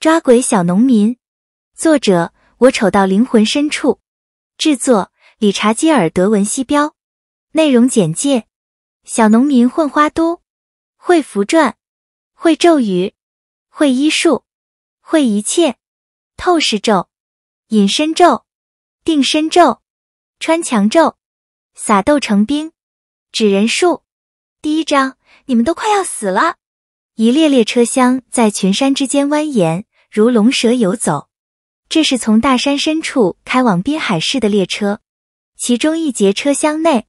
抓鬼小农民，作者我丑到灵魂深处，制作理查基尔德文西标，内容简介：小农民混花都会符篆，会咒语，会医术，会一切透视咒、隐身咒、定身咒、穿墙咒、撒豆成兵、纸人术。第一章：你们都快要死了！一列列车厢在群山之间蜿蜒。如龙蛇游走，这是从大山深处开往滨海市的列车。其中一节车厢内，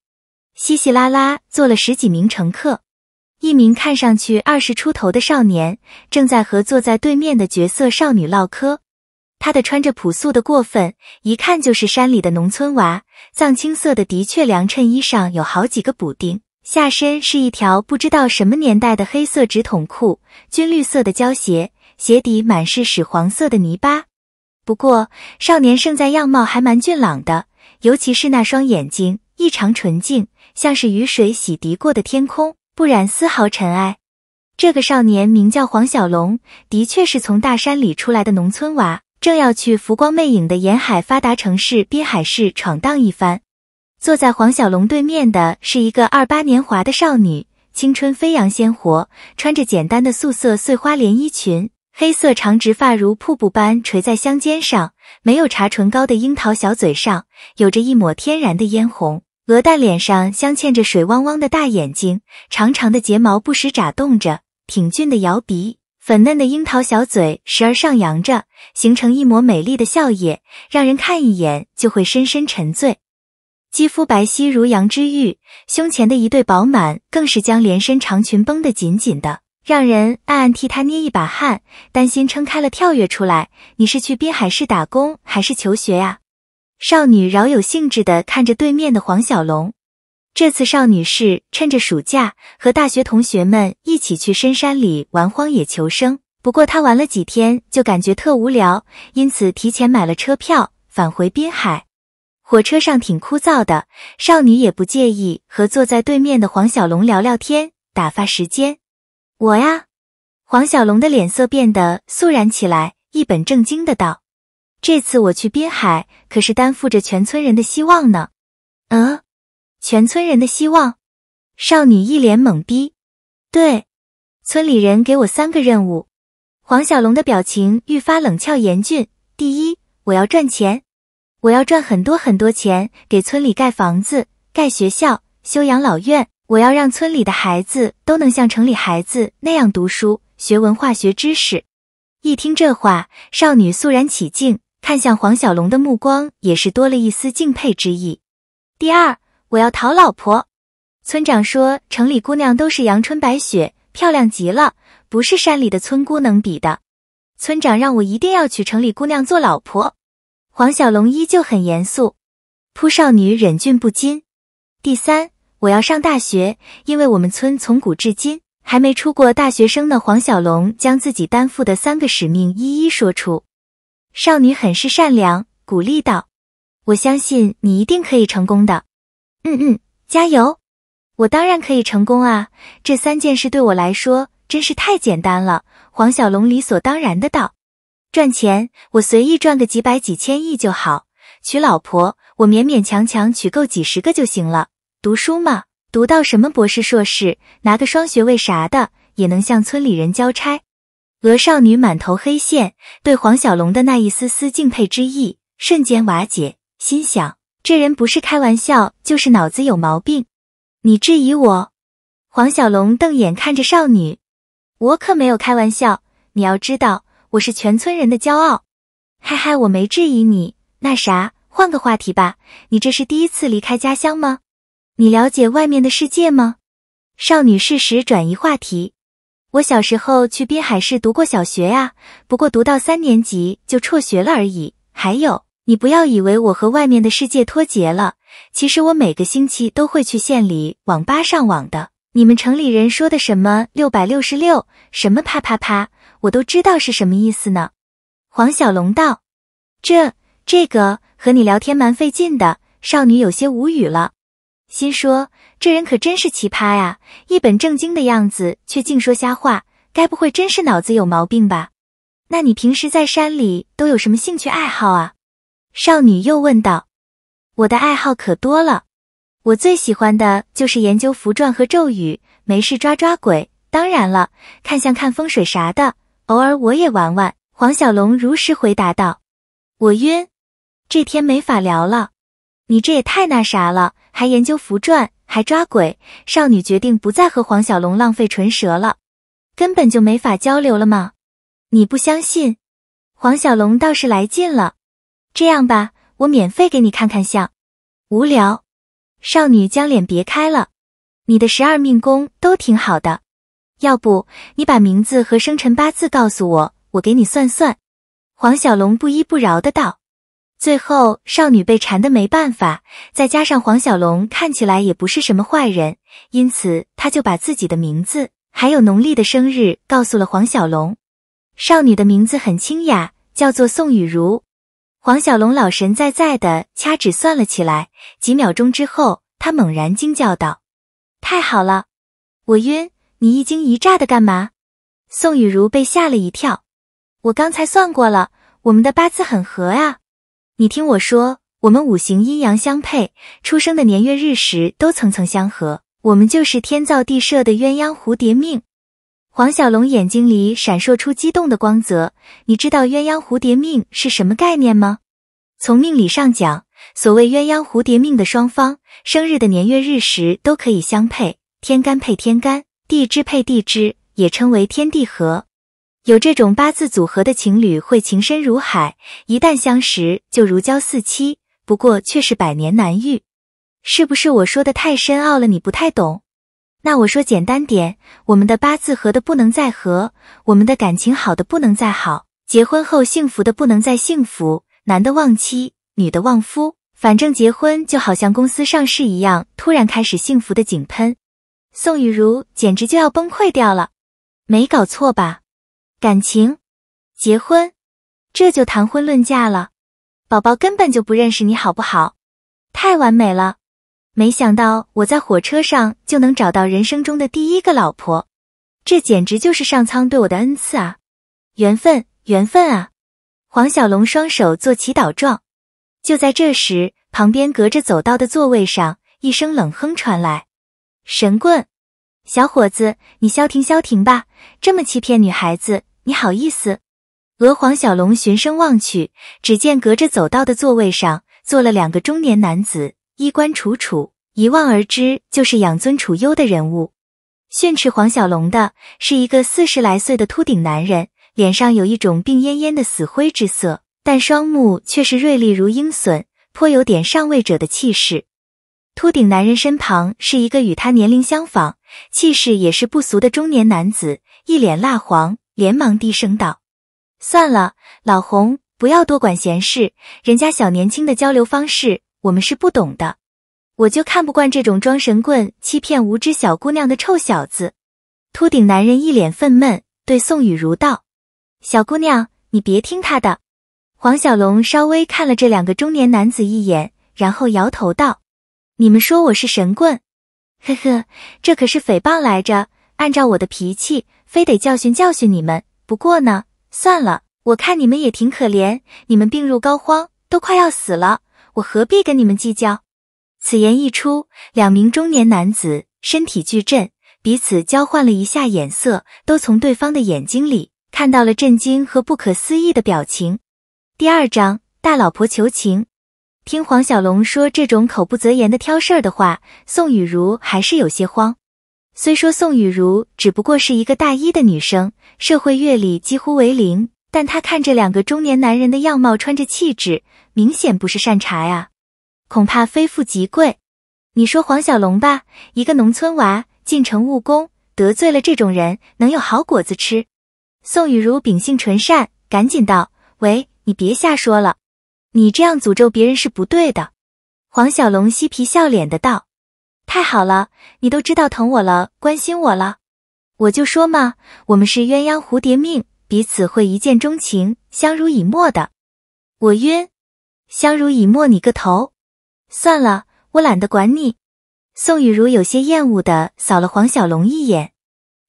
稀稀拉拉坐了十几名乘客。一名看上去二十出头的少年，正在和坐在对面的绝色少女唠嗑。他的穿着朴素的过分，一看就是山里的农村娃。藏青色的的确良衬衣上有好几个补丁，下身是一条不知道什么年代的黑色直筒裤，军绿色的胶鞋。鞋底满是屎黄色的泥巴，不过少年胜在样貌还蛮俊朗的，尤其是那双眼睛异常纯净，像是雨水洗涤过的天空，不染丝毫尘埃。这个少年名叫黄小龙，的确是从大山里出来的农村娃，正要去浮光魅影的沿海发达城市滨海市闯荡一番。坐在黄小龙对面的是一个二八年华的少女，青春飞扬鲜活，穿着简单的素色碎花连衣裙。黑色长直发如瀑布般垂在香肩上，没有搽唇膏的樱桃小嘴上有着一抹天然的嫣红。鹅蛋脸上镶嵌着水汪汪的大眼睛，长长的睫毛不时眨动着，挺俊的摇鼻，粉嫩的樱桃小嘴时而上扬着，形成一抹美丽的笑靥，让人看一眼就会深深沉醉。肌肤白皙如羊脂玉，胸前的一对饱满更是将连身长裙绷得紧紧的。让人暗暗替他捏一把汗，担心撑开了跳跃出来。你是去滨海市打工还是求学呀？少女饶有兴致的看着对面的黄小龙。这次少女是趁着暑假和大学同学们一起去深山里玩荒野求生，不过她玩了几天就感觉特无聊，因此提前买了车票返回滨海。火车上挺枯燥的，少女也不介意和坐在对面的黄小龙聊聊天，打发时间。我呀，黄小龙的脸色变得肃然起来，一本正经的道：“这次我去滨海，可是担负着全村人的希望呢。”“嗯，全村人的希望？”少女一脸懵逼。“对，村里人给我三个任务。”黄小龙的表情愈发冷峭严峻。“第一，我要赚钱，我要赚很多很多钱，给村里盖房子、盖学校、修养老院。”我要让村里的孩子都能像城里孩子那样读书、学文化、学知识。一听这话，少女肃然起敬，看向黄小龙的目光也是多了一丝敬佩之意。第二，我要讨老婆。村长说城里姑娘都是阳春白雪，漂亮极了，不是山里的村姑能比的。村长让我一定要娶城里姑娘做老婆。黄小龙依旧很严肃，扑少女忍俊不禁。第三。我要上大学，因为我们村从古至今还没出过大学生的黄小龙将自己担负的三个使命一一说出，少女很是善良，鼓励道：“我相信你一定可以成功的。”“嗯嗯，加油！”“我当然可以成功啊，这三件事对我来说真是太简单了。”黄小龙理所当然的道：“赚钱，我随意赚个几百几千亿就好；娶老婆，我勉勉强强娶够几十个就行了。”读书嘛，读到什么博士、硕士，拿个双学位啥的，也能向村里人交差。鹅少女满头黑线，对黄小龙的那一丝丝敬佩之意瞬间瓦解，心想这人不是开玩笑就是脑子有毛病。你质疑我？黄小龙瞪眼看着少女，我可没有开玩笑，你要知道我是全村人的骄傲。嗨嗨，我没质疑你，那啥，换个话题吧，你这是第一次离开家乡吗？你了解外面的世界吗？少女适时转移话题。我小时候去滨海市读过小学呀，不过读到三年级就辍学了而已。还有，你不要以为我和外面的世界脱节了，其实我每个星期都会去县里网吧上网的。你们城里人说的什么六百六十六，什么啪啪啪，我都知道是什么意思呢。黄小龙道：“这……这个和你聊天蛮费劲的。”少女有些无语了。心说这人可真是奇葩呀，一本正经的样子却净说瞎话，该不会真是脑子有毛病吧？那你平时在山里都有什么兴趣爱好啊？少女又问道。我的爱好可多了，我最喜欢的就是研究符篆和咒语，没事抓抓鬼，当然了，看相、看风水啥的，偶尔我也玩玩。黄小龙如实回答道。我晕，这天没法聊了。你这也太那啥了，还研究符篆，还抓鬼。少女决定不再和黄小龙浪费唇舌了，根本就没法交流了吗？你不相信？黄小龙倒是来劲了。这样吧，我免费给你看看相。无聊。少女将脸别开了。你的十二命宫都挺好的，要不你把名字和生辰八字告诉我，我给你算算。黄小龙不依不饶的道。最后，少女被缠得没办法，再加上黄小龙看起来也不是什么坏人，因此他就把自己的名字还有农历的生日告诉了黄小龙。少女的名字很清雅，叫做宋雨如。黄小龙老神在在的掐指算了起来，几秒钟之后，他猛然惊叫道：“太好了！我晕，你一惊一乍的干嘛？”宋雨如被吓了一跳：“我刚才算过了，我们的八字很合啊。”你听我说，我们五行阴阳相配，出生的年月日时都层层相合，我们就是天造地设的鸳鸯蝴蝶命。黄小龙眼睛里闪烁出激动的光泽。你知道鸳鸯蝴蝶命是什么概念吗？从命理上讲，所谓鸳鸯蝴蝶命的双方生日的年月日时都可以相配，天干配天干，地支配地支，也称为天地合。有这种八字组合的情侣会情深如海，一旦相识就如胶似漆，不过却是百年难遇。是不是我说的太深奥了？你不太懂？那我说简单点，我们的八字合的不能再合，我们的感情好的不能再好，结婚后幸福的不能再幸福。男的旺妻，女的旺夫，反正结婚就好像公司上市一样，突然开始幸福的井喷。宋雨茹简直就要崩溃掉了，没搞错吧？感情，结婚，这就谈婚论嫁了。宝宝根本就不认识你好不好？太完美了！没想到我在火车上就能找到人生中的第一个老婆，这简直就是上苍对我的恩赐啊！缘分，缘分啊！黄小龙双手做祈祷状。就在这时，旁边隔着走道的座位上，一声冷哼传来：“神棍，小伙子，你消停消停吧，这么欺骗女孩子。”你好意思？鹅黄小龙循声望去，只见隔着走道的座位上坐了两个中年男子，衣冠楚楚，一望而知就是养尊处优的人物。训斥黄小龙的是一个四十来岁的秃顶男人，脸上有一种病恹恹的死灰之色，但双目却是锐利如鹰隼，颇有点上位者的气势。秃顶男人身旁是一个与他年龄相仿、气势也是不俗的中年男子，一脸蜡黄。连忙低声道：“算了，老洪，不要多管闲事。人家小年轻的交流方式，我们是不懂的。我就看不惯这种装神棍、欺骗无知小姑娘的臭小子。”秃顶男人一脸愤懑，对宋雨如道：“小姑娘，你别听他的。”黄小龙稍微看了这两个中年男子一眼，然后摇头道：“你们说我是神棍？呵呵，这可是诽谤来着。按照我的脾气……”非得教训教训你们。不过呢，算了，我看你们也挺可怜，你们病入膏肓，都快要死了，我何必跟你们计较？此言一出，两名中年男子身体巨震，彼此交换了一下眼色，都从对方的眼睛里看到了震惊和不可思议的表情。第二章大老婆求情。听黄小龙说这种口不择言的挑事儿的话，宋雨如还是有些慌。虽说宋雨如只不过是一个大一的女生，社会阅历几乎为零，但她看这两个中年男人的样貌、穿着、气质，明显不是善茬呀，恐怕非富即贵。你说黄小龙吧，一个农村娃进城务工，得罪了这种人，能有好果子吃？宋雨如秉性纯善，赶紧道：“喂，你别瞎说了，你这样诅咒别人是不对的。”黄小龙嬉皮笑脸的道。太好了，你都知道疼我了，关心我了，我就说嘛，我们是鸳鸯蝴蝶命，彼此会一见钟情，相濡以沫的。我晕，相濡以沫，你个头！算了，我懒得管你。宋雨如有些厌恶的扫了黄小龙一眼，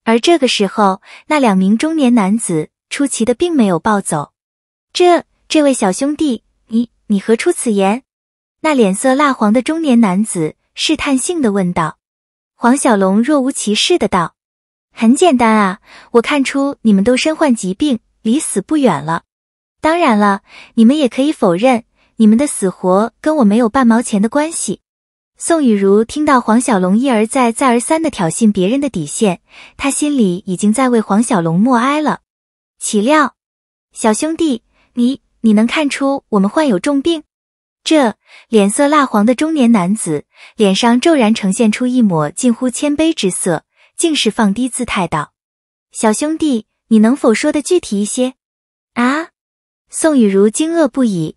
而这个时候，那两名中年男子出奇的并没有暴走。这这位小兄弟，你你何出此言？那脸色蜡黄的中年男子。试探性的问道，黄小龙若无其事的道：“很简单啊，我看出你们都身患疾病，离死不远了。当然了，你们也可以否认，你们的死活跟我没有半毛钱的关系。”宋雨如听到黄小龙一而再再而三的挑衅别人的底线，他心里已经在为黄小龙默哀了。岂料，小兄弟，你你能看出我们患有重病？这脸色蜡黄的中年男子脸上骤然呈现出一抹近乎谦卑之色，竟是放低姿态道：“小兄弟，你能否说的具体一些？”啊！宋雨如惊愕不已，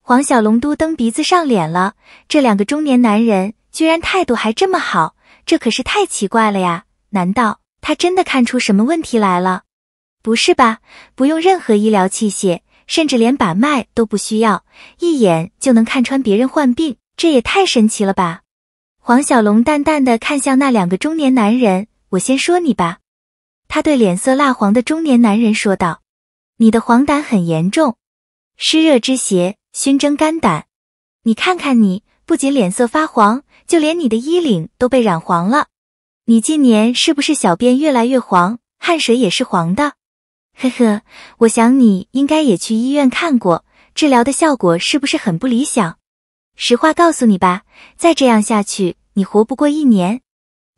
黄小龙都蹬鼻子上脸了，这两个中年男人居然态度还这么好，这可是太奇怪了呀！难道他真的看出什么问题来了？不是吧？不用任何医疗器械？甚至连把脉都不需要，一眼就能看穿别人患病，这也太神奇了吧！黄小龙淡淡的看向那两个中年男人，我先说你吧，他对脸色蜡黄的中年男人说道：“你的黄疸很严重，湿热之邪熏蒸肝胆，你看看你，不仅脸色发黄，就连你的衣领都被染黄了。你近年是不是小便越来越黄，汗水也是黄的？”呵呵，我想你应该也去医院看过，治疗的效果是不是很不理想？实话告诉你吧，再这样下去，你活不过一年。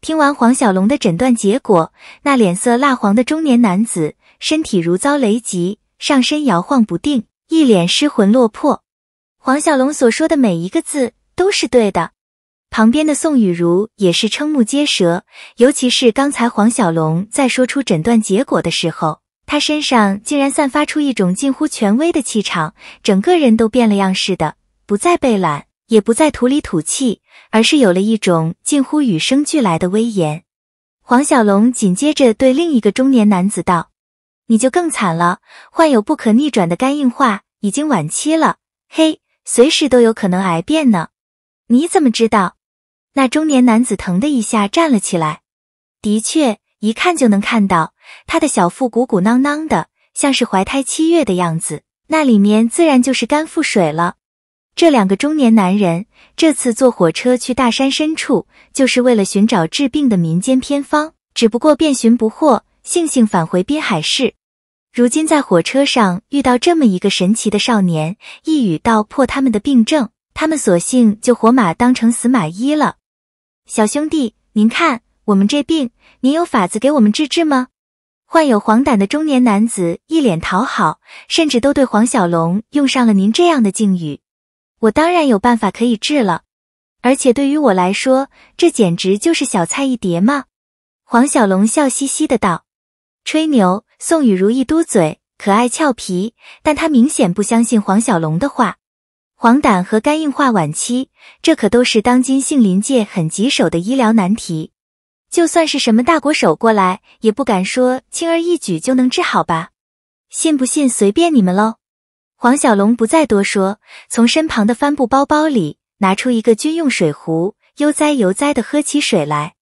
听完黄小龙的诊断结果，那脸色蜡黄的中年男子身体如遭雷击，上身摇晃不定，一脸失魂落魄。黄小龙所说的每一个字都是对的。旁边的宋雨如也是瞠目结舌，尤其是刚才黄小龙在说出诊断结果的时候。他身上竟然散发出一种近乎权威的气场，整个人都变了样似的，不再被懒，也不再土里土气，而是有了一种近乎与生俱来的威严。黄小龙紧接着对另一个中年男子道：“你就更惨了，患有不可逆转的肝硬化，已经晚期了，嘿，随时都有可能癌变呢。”你怎么知道？那中年男子疼的一下站了起来。的确，一看就能看到。他的小腹鼓鼓囊囊的，像是怀胎七月的样子，那里面自然就是肝腹水了。这两个中年男人这次坐火车去大山深处，就是为了寻找治病的民间偏方，只不过遍寻不获，悻悻返回滨海市。如今在火车上遇到这么一个神奇的少年，一语道破他们的病症，他们索性就活马当成死马医了。小兄弟，您看我们这病，您有法子给我们治治吗？患有黄疸的中年男子一脸讨好，甚至都对黄小龙用上了“您这样的敬语”。我当然有办法可以治了，而且对于我来说，这简直就是小菜一碟嘛！黄小龙笑嘻嘻的道：“吹牛。”宋雨如意嘟嘴，可爱俏皮，但他明显不相信黄小龙的话。黄疸和肝硬化晚期，这可都是当今杏林界很棘手的医疗难题。就算是什么大国手过来，也不敢说轻而易举就能治好吧，信不信随便你们喽。黄小龙不再多说，从身旁的帆布包包里拿出一个军用水壶，悠哉悠哉的喝起水来。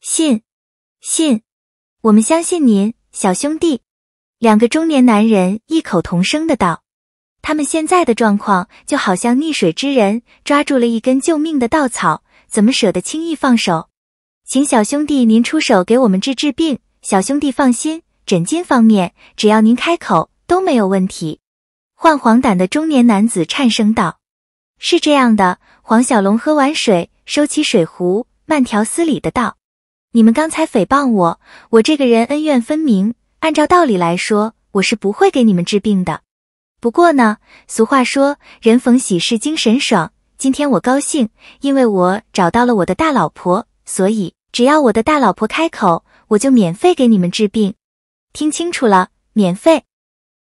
信，信，我们相信您，小兄弟。两个中年男人异口同声的道。他们现在的状况就好像溺水之人抓住了一根救命的稻草，怎么舍得轻易放手？请小兄弟您出手给我们治治病，小兄弟放心，诊金方面只要您开口都没有问题。患黄疸的中年男子颤声道：“是这样的。”黄小龙喝完水，收起水壶，慢条斯理的道：“你们刚才诽谤我，我这个人恩怨分明，按照道理来说，我是不会给你们治病的。不过呢，俗话说人逢喜事精神爽，今天我高兴，因为我找到了我的大老婆，所以。”只要我的大老婆开口，我就免费给你们治病，听清楚了，免费。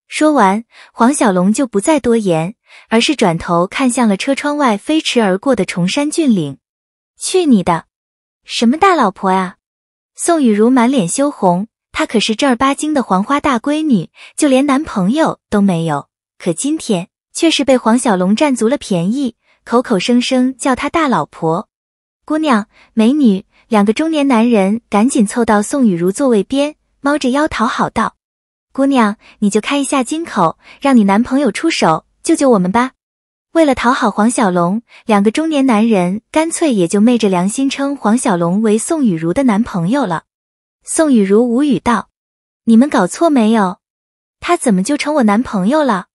说完，黄小龙就不再多言，而是转头看向了车窗外飞驰而过的崇山峻岭。去你的，什么大老婆呀！宋雨如满脸羞红，她可是正儿八经的黄花大闺女，就连男朋友都没有。可今天却是被黄小龙占足了便宜，口口声声叫她大老婆，姑娘、美女。两个中年男人赶紧凑到宋雨如座位边，猫着腰讨好道：“姑娘，你就开一下金口，让你男朋友出手救救我们吧。”为了讨好黄小龙，两个中年男人干脆也就昧着良心称黄小龙为宋雨如的男朋友了。宋雨如无语道：“你们搞错没有？他怎么就成我男朋友了？”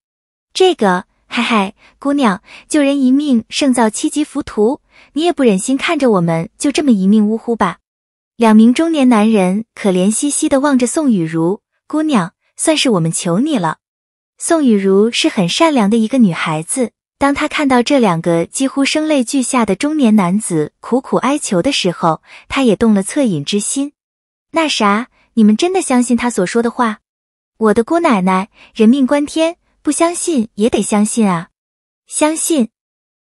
这个，嗨嗨，姑娘，救人一命胜造七级浮屠。你也不忍心看着我们就这么一命呜呼吧？两名中年男人可怜兮兮地望着宋雨如姑娘，算是我们求你了。宋雨如是很善良的一个女孩子，当她看到这两个几乎声泪俱下的中年男子苦苦哀求的时候，她也动了恻隐之心。那啥，你们真的相信他所说的话？我的姑奶奶，人命关天，不相信也得相信啊！相信？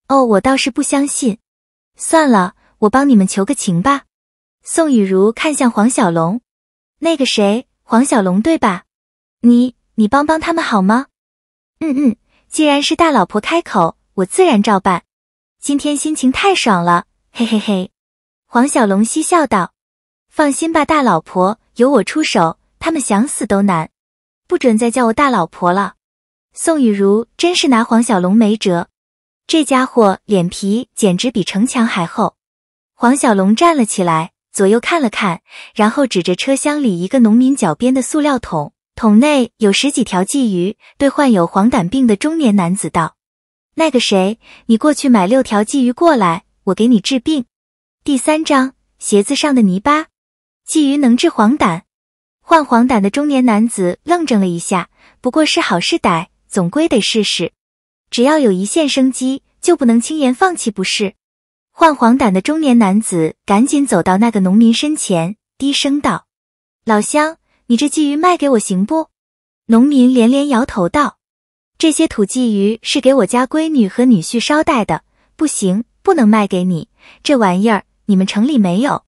哦，我倒是不相信。算了，我帮你们求个情吧。宋雨如看向黄小龙，那个谁，黄小龙对吧？你你帮帮他们好吗？嗯嗯，既然是大老婆开口，我自然照办。今天心情太爽了，嘿嘿嘿。黄小龙嬉笑道：“放心吧，大老婆，由我出手，他们想死都难。不准再叫我大老婆了。”宋雨如真是拿黄小龙没辙。这家伙脸皮简直比城墙还厚。黄小龙站了起来，左右看了看，然后指着车厢里一个农民脚边的塑料桶，桶内有十几条鲫鱼，对患有黄疸病的中年男子道：“那个谁，你过去买六条鲫鱼过来，我给你治病。”第三章鞋子上的泥巴，鲫鱼能治黄疸。患黄疸的中年男子愣怔了一下，不过是好是歹，总归得试试。只要有一线生机，就不能轻言放弃，不是？患黄疸的中年男子赶紧走到那个农民身前，低声道：“老乡，你这鲫鱼卖给我行不？”农民连连摇头道：“这些土鲫鱼是给我家闺女和女婿捎带的，不行，不能卖给你。这玩意儿你们城里没有。”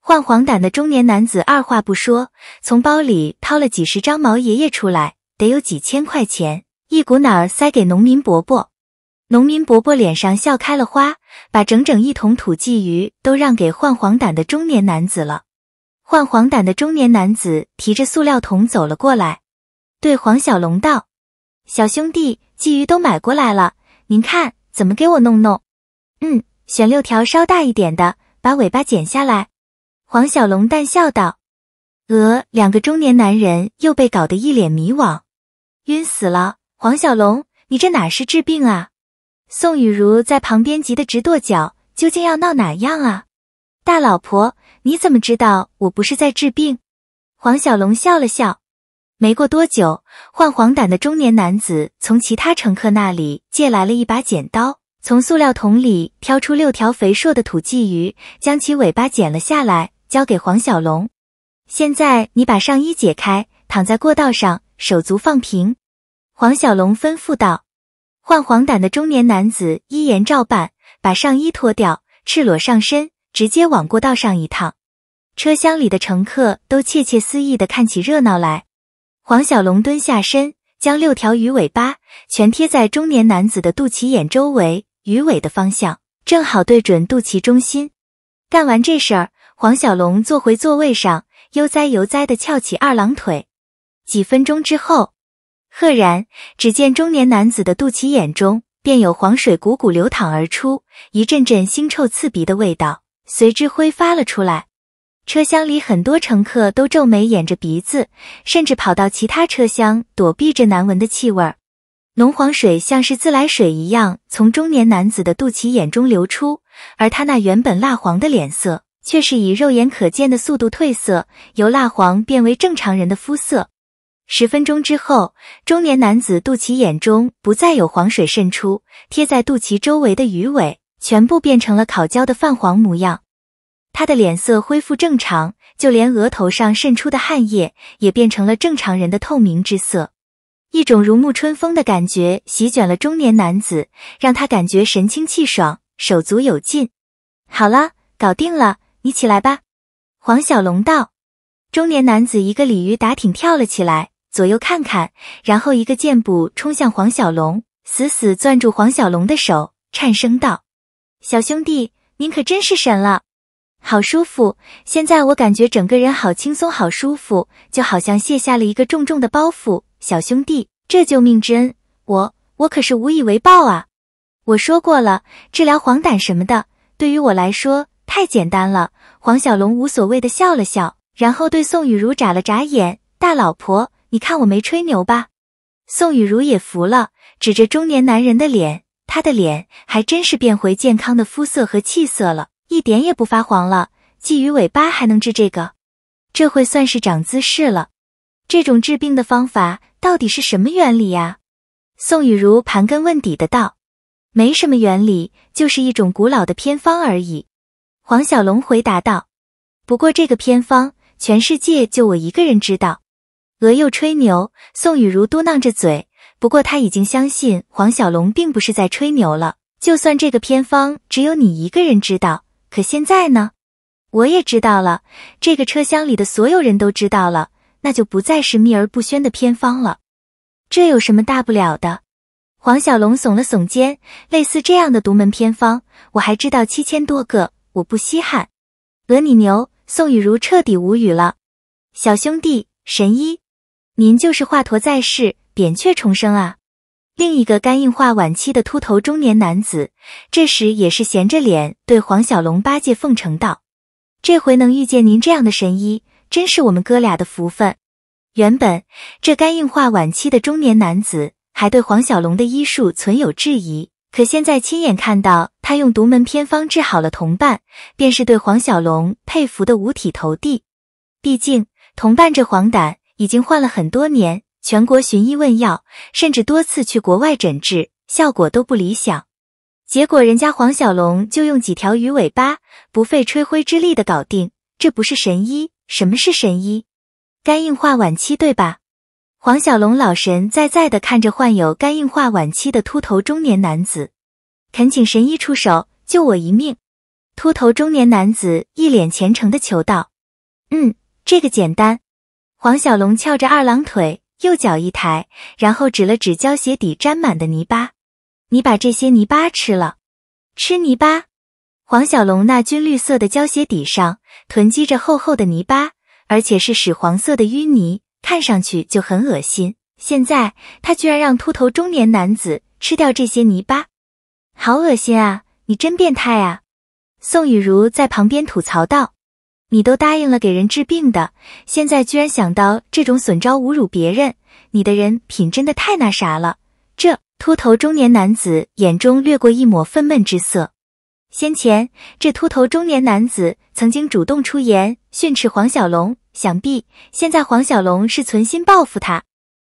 患黄疸的中年男子二话不说，从包里掏了几十张毛爷爷出来，得有几千块钱。一股脑儿塞给农民伯伯，农民伯伯脸上笑开了花，把整整一桶土鲫鱼都让给换黄疸的中年男子了。换黄疸的中年男子提着塑料桶走了过来，对黄小龙道：“小兄弟，鲫鱼都买过来了，您看怎么给我弄弄？”“嗯，选六条稍大一点的，把尾巴剪下来。”黄小龙淡笑道。呃，两个中年男人又被搞得一脸迷惘，晕死了。黄小龙，你这哪是治病啊？宋雨茹在旁边急得直跺脚，究竟要闹哪样啊？大老婆，你怎么知道我不是在治病？黄小龙笑了笑。没过多久，患黄疸的中年男子从其他乘客那里借来了一把剪刀，从塑料桶里挑出六条肥硕的土鲫鱼，将其尾巴剪了下来，交给黄小龙。现在你把上衣解开，躺在过道上，手足放平。黄小龙吩咐道：“换黄疸的中年男子依言照办，把上衣脱掉，赤裸上身，直接往过道上一趟。车厢里的乘客都窃窃私议的看起热闹来。黄小龙蹲下身，将六条鱼尾巴全贴在中年男子的肚脐眼周围，鱼尾的方向正好对准肚脐中心。干完这事儿，黄小龙坐回座位上，悠哉悠哉的翘起二郎腿。几分钟之后。”赫然，只见中年男子的肚脐眼中便有黄水汩汩流淌而出，一阵阵腥臭刺鼻的味道随之挥发了出来。车厢里很多乘客都皱眉掩着鼻子，甚至跑到其他车厢躲避这难闻的气味。浓黄水像是自来水一样从中年男子的肚脐眼中流出，而他那原本蜡黄的脸色却是以肉眼可见的速度褪色，由蜡黄变为正常人的肤色。十分钟之后，中年男子肚脐眼中不再有黄水渗出，贴在肚脐周围的鱼尾全部变成了烤焦的泛黄模样。他的脸色恢复正常，就连额头上渗出的汗液也变成了正常人的透明之色。一种如沐春风的感觉席卷了中年男子，让他感觉神清气爽，手足有劲。好了，搞定了，你起来吧。黄小龙道。中年男子一个鲤鱼打挺跳了起来。左右看看，然后一个箭步冲向黄小龙，死死攥住黄小龙的手，颤声道：“小兄弟，您可真是神了，好舒服！现在我感觉整个人好轻松，好舒服，就好像卸下了一个重重的包袱。小兄弟，这救命之恩，我我可是无以为报啊！我说过了，治疗黄疸什么的，对于我来说太简单了。”黄小龙无所谓的笑了笑，然后对宋雨茹眨了眨眼：“大老婆。”你看我没吹牛吧？宋雨如也服了，指着中年男人的脸，他的脸还真是变回健康的肤色和气色了，一点也不发黄了。鲫鱼尾巴还能治这个？这会算是长姿势了。这种治病的方法到底是什么原理呀？宋雨如盘根问底的道。没什么原理，就是一种古老的偏方而已。黄小龙回答道。不过这个偏方，全世界就我一个人知道。鹅又吹牛，宋雨如嘟囔着嘴。不过他已经相信黄小龙并不是在吹牛了。就算这个偏方只有你一个人知道，可现在呢？我也知道了，这个车厢里的所有人都知道了，那就不再是秘而不宣的偏方了。这有什么大不了的？黄小龙耸了耸肩，类似这样的独门偏方，我还知道七千多个，我不稀罕。鹅你牛，宋雨如彻底无语了。小兄弟，神医。您就是华佗在世，扁鹊重生啊！另一个肝硬化晚期的秃头中年男子，这时也是闲着脸对黄小龙八戒奉承道：“这回能遇见您这样的神医，真是我们哥俩的福分。”原本这肝硬化晚期的中年男子还对黄小龙的医术存有质疑，可现在亲眼看到他用独门偏方治好了同伴，便是对黄小龙佩服的五体投地。毕竟同伴这黄疸。已经换了很多年，全国寻医问药，甚至多次去国外诊治，效果都不理想。结果人家黄小龙就用几条鱼尾巴，不费吹灰之力的搞定。这不是神医？什么是神医？肝硬化晚期，对吧？黄小龙老神在在的看着患有肝硬化晚期的秃头中年男子，恳请神医出手救我一命。秃头中年男子一脸虔诚的求道：“嗯，这个简单。”黄小龙翘着二郎腿，右脚一抬，然后指了指胶鞋底沾满的泥巴：“你把这些泥巴吃了，吃泥巴？”黄小龙那军绿色的胶鞋底上囤积着厚厚的泥巴，而且是屎黄色的淤泥，看上去就很恶心。现在他居然让秃头中年男子吃掉这些泥巴，好恶心啊！你真变态啊！宋雨茹在旁边吐槽道。你都答应了给人治病的，现在居然想到这种损招侮辱别人，你的人品真的太那啥了！这秃头中年男子眼中掠过一抹愤懑之色。先前这秃头中年男子曾经主动出言训斥黄小龙，想必现在黄小龙是存心报复他。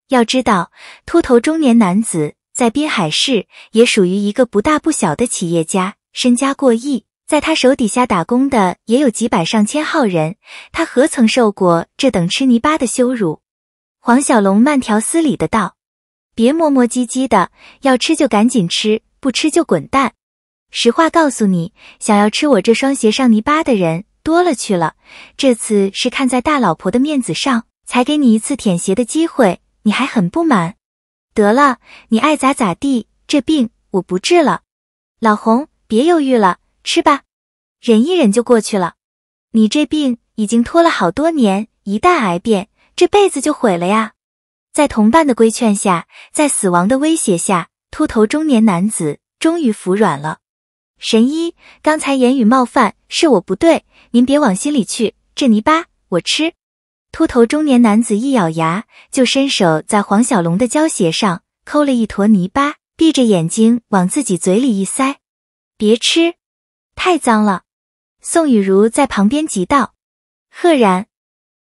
要知道，秃头中年男子在滨海市也属于一个不大不小的企业家，身家过亿。在他手底下打工的也有几百上千号人，他何曾受过这等吃泥巴的羞辱？黄小龙慢条斯理的道：“别磨磨唧唧的，要吃就赶紧吃，不吃就滚蛋。实话告诉你，想要吃我这双鞋上泥巴的人多了去了。这次是看在大老婆的面子上，才给你一次舔鞋的机会，你还很不满？得了，你爱咋咋地，这病我不治了。老洪，别犹豫了。”吃吧，忍一忍就过去了。你这病已经拖了好多年，一旦癌变，这辈子就毁了呀！在同伴的规劝下，在死亡的威胁下，秃头中年男子终于服软了。神医，刚才言语冒犯，是我不对，您别往心里去。这泥巴我吃。秃头中年男子一咬牙，就伸手在黄小龙的胶鞋上抠了一坨泥巴，闭着眼睛往自己嘴里一塞。别吃！太脏了！宋雨如在旁边急道。赫然，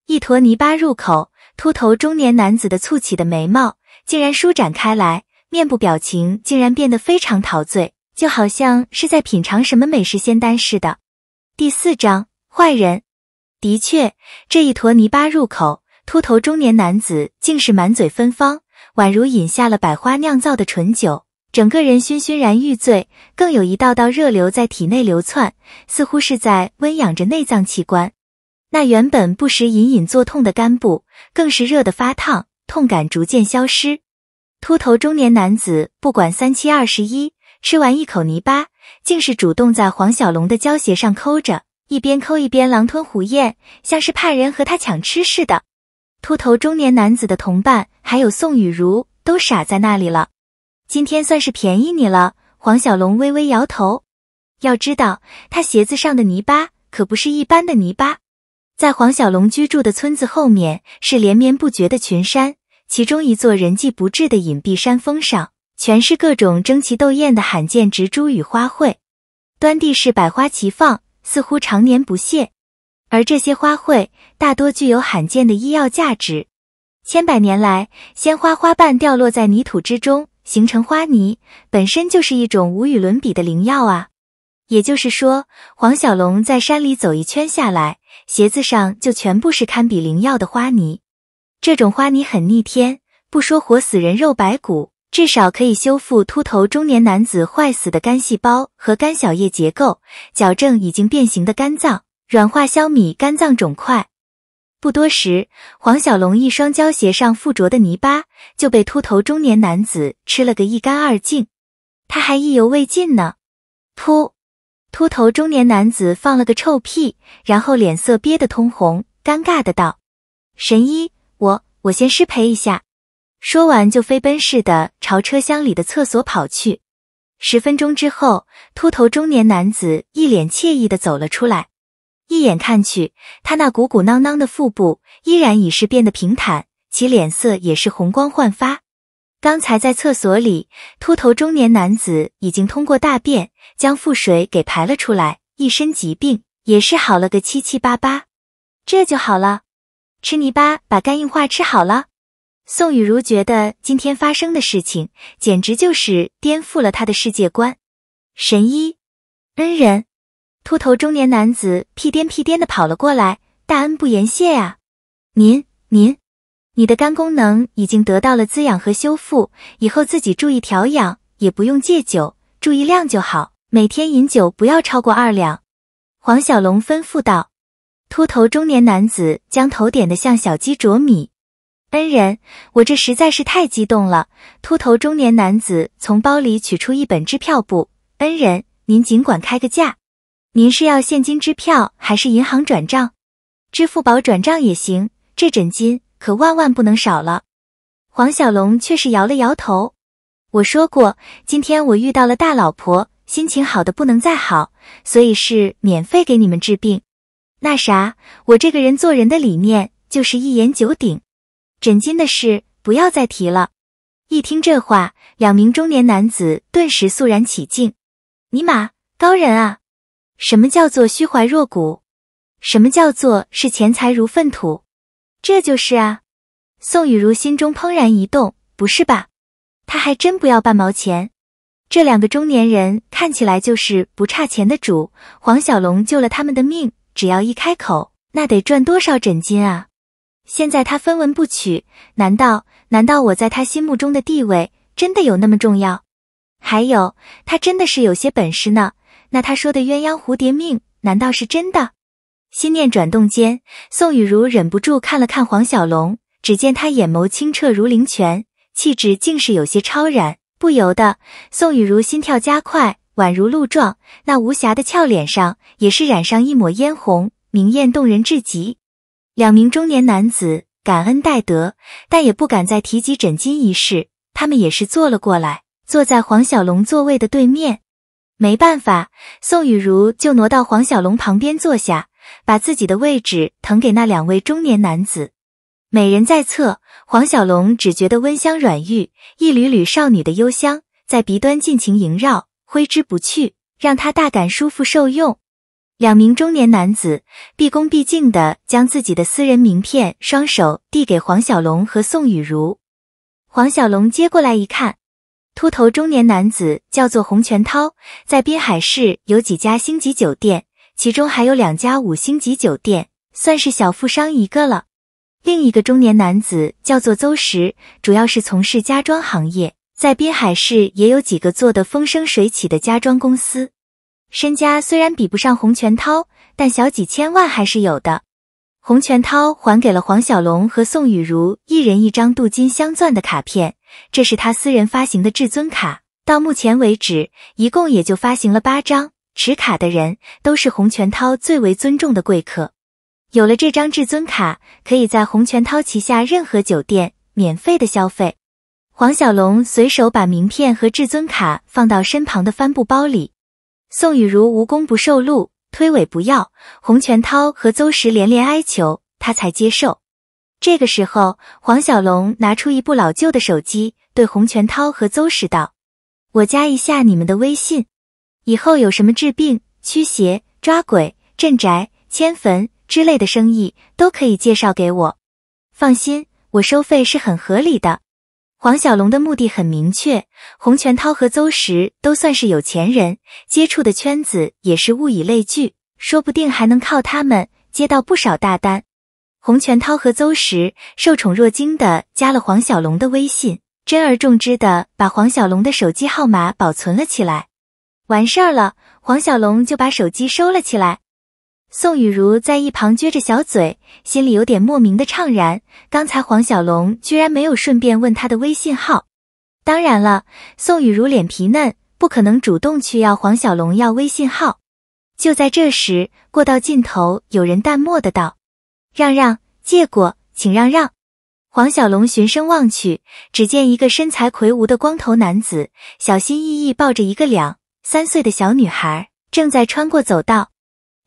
一坨泥巴入口，秃头中年男子的蹙起的眉毛竟然舒展开来，面部表情竟然变得非常陶醉，就好像是在品尝什么美食仙丹似的。第四章，坏人。的确，这一坨泥巴入口，秃头中年男子竟是满嘴芬芳，宛如饮下了百花酿造的醇酒。整个人醺醺然欲醉，更有一道道热流在体内流窜，似乎是在温养着内脏器官。那原本不时隐隐作痛的肝部，更是热得发烫，痛感逐渐消失。秃头中年男子不管三七二十一，吃完一口泥巴，竟是主动在黄小龙的胶鞋上抠着，一边抠一边狼吞虎咽，像是怕人和他抢吃似的。秃头中年男子的同伴还有宋雨如都傻在那里了。今天算是便宜你了，黄小龙微微摇头。要知道，他鞋子上的泥巴可不是一般的泥巴。在黄小龙居住的村子后面，是连绵不绝的群山，其中一座人迹不至的隐蔽山峰上，全是各种争奇斗艳的罕见植株与花卉，端地是百花齐放，似乎常年不谢。而这些花卉大多具有罕见的医药价值，千百年来，鲜花花瓣掉落在泥土之中。形成花泥本身就是一种无与伦比的灵药啊！也就是说，黄小龙在山里走一圈下来，鞋子上就全部是堪比灵药的花泥。这种花泥很逆天，不说活死人肉白骨，至少可以修复秃头中年男子坏死的肝细胞和肝小叶结构，矫正已经变形的肝脏，软化消弭肝脏肿块。不多时，黄小龙一双胶鞋上附着的泥巴就被秃头中年男子吃了个一干二净。他还意犹未尽呢。噗！秃头中年男子放了个臭屁，然后脸色憋得通红，尴尬的道：“神医，我我先失陪一下。”说完就飞奔似的朝车厢里的厕所跑去。十分钟之后，秃头中年男子一脸惬意的走了出来。一眼看去，他那鼓鼓囊囊的腹部依然已是变得平坦，其脸色也是红光焕发。刚才在厕所里，秃头中年男子已经通过大便将腹水给排了出来，一身疾病也是好了个七七八八。这就好了，吃泥巴把肝硬化吃好了。宋雨茹觉得今天发生的事情简直就是颠覆了他的世界观，神医恩人。秃头中年男子屁颠屁颠的跑了过来，大恩不言谢啊！您您，你的肝功能已经得到了滋养和修复，以后自己注意调养，也不用戒酒，注意量就好，每天饮酒不要超过二两。黄小龙吩咐道。秃头中年男子将头点的像小鸡啄米，恩人，我这实在是太激动了。秃头中年男子从包里取出一本支票簿，恩人，您尽管开个价。您是要现金支票还是银行转账？支付宝转账也行。这诊金可万万不能少了。黄小龙却是摇了摇头。我说过，今天我遇到了大老婆，心情好的不能再好，所以是免费给你们治病。那啥，我这个人做人的理念就是一言九鼎，诊金的事不要再提了。一听这话，两名中年男子顿时肃然起敬。尼玛，高人啊！什么叫做虚怀若谷？什么叫做视钱财如粪土？这就是啊！宋雨如心中怦然一动，不是吧？他还真不要半毛钱？这两个中年人看起来就是不差钱的主。黄小龙救了他们的命，只要一开口，那得赚多少枕巾啊！现在他分文不取，难道难道我在他心目中的地位真的有那么重要？还有，他真的是有些本事呢。那他说的鸳鸯蝴蝶命难道是真的？心念转动间，宋雨如忍不住看了看黄小龙，只见他眼眸清澈如灵泉，气质竟是有些超然，不由得宋雨如心跳加快，宛如鹿撞。那无暇的俏脸上也是染上一抹嫣红，明艳动人至极。两名中年男子感恩戴德，但也不敢再提及诊金一事。他们也是坐了过来，坐在黄小龙座位的对面。没办法，宋雨如就挪到黄小龙旁边坐下，把自己的位置腾给那两位中年男子。美人在侧，黄小龙只觉得温香软玉，一缕缕少女的幽香在鼻端尽情萦绕，挥之不去，让他大感舒服受用。两名中年男子毕恭毕敬地将自己的私人名片双手递给黄小龙和宋雨如，黄小龙接过来一看。秃头中年男子叫做洪全涛，在滨海市有几家星级酒店，其中还有两家五星级酒店，算是小富商一个了。另一个中年男子叫做邹石，主要是从事家装行业，在滨海市也有几个做得风生水起的家装公司，身家虽然比不上洪全涛，但小几千万还是有的。洪全涛还给了黄小龙和宋雨如一人一张镀金镶钻的卡片。这是他私人发行的至尊卡，到目前为止一共也就发行了八张。持卡的人都是洪泉涛最为尊重的贵客。有了这张至尊卡，可以在洪泉涛旗下任何酒店免费的消费。黄小龙随手把名片和至尊卡放到身旁的帆布包里。宋雨如无功不受禄，推诿不要。洪全涛和邹石连连哀求，他才接受。这个时候，黄小龙拿出一部老旧的手机，对洪全涛和邹石道：“我加一下你们的微信，以后有什么治病、驱邪、抓鬼、镇宅、迁坟之类的生意，都可以介绍给我。放心，我收费是很合理的。”黄小龙的目的很明确，洪全涛和邹石都算是有钱人，接触的圈子也是物以类聚，说不定还能靠他们接到不少大单。洪拳涛和邹石受宠若惊的加了黄小龙的微信，珍而重之的把黄小龙的手机号码保存了起来。完事儿了，黄小龙就把手机收了起来。宋雨如在一旁撅着小嘴，心里有点莫名的怅然。刚才黄小龙居然没有顺便问他的微信号。当然了，宋雨如脸皮嫩，不可能主动去要黄小龙要微信号。就在这时，过道尽头有人淡漠的道。让让，借过，请让让。黄小龙循声望去，只见一个身材魁梧的光头男子，小心翼翼抱着一个两三岁的小女孩，正在穿过走道，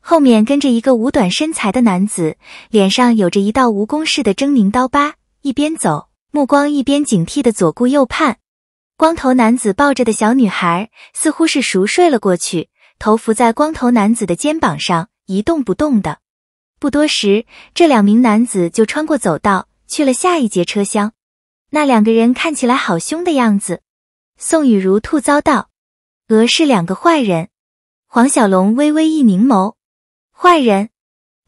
后面跟着一个五短身材的男子，脸上有着一道蜈蚣似的狰狞刀疤，一边走，目光一边警惕的左顾右盼。光头男子抱着的小女孩似乎是熟睡了过去，头伏在光头男子的肩膀上，一动不动的。不多时，这两名男子就穿过走道去了下一节车厢。那两个人看起来好凶的样子。宋雨如吐糟道：“呃，是两个坏人。”黄小龙微微一凝眸：“坏人？”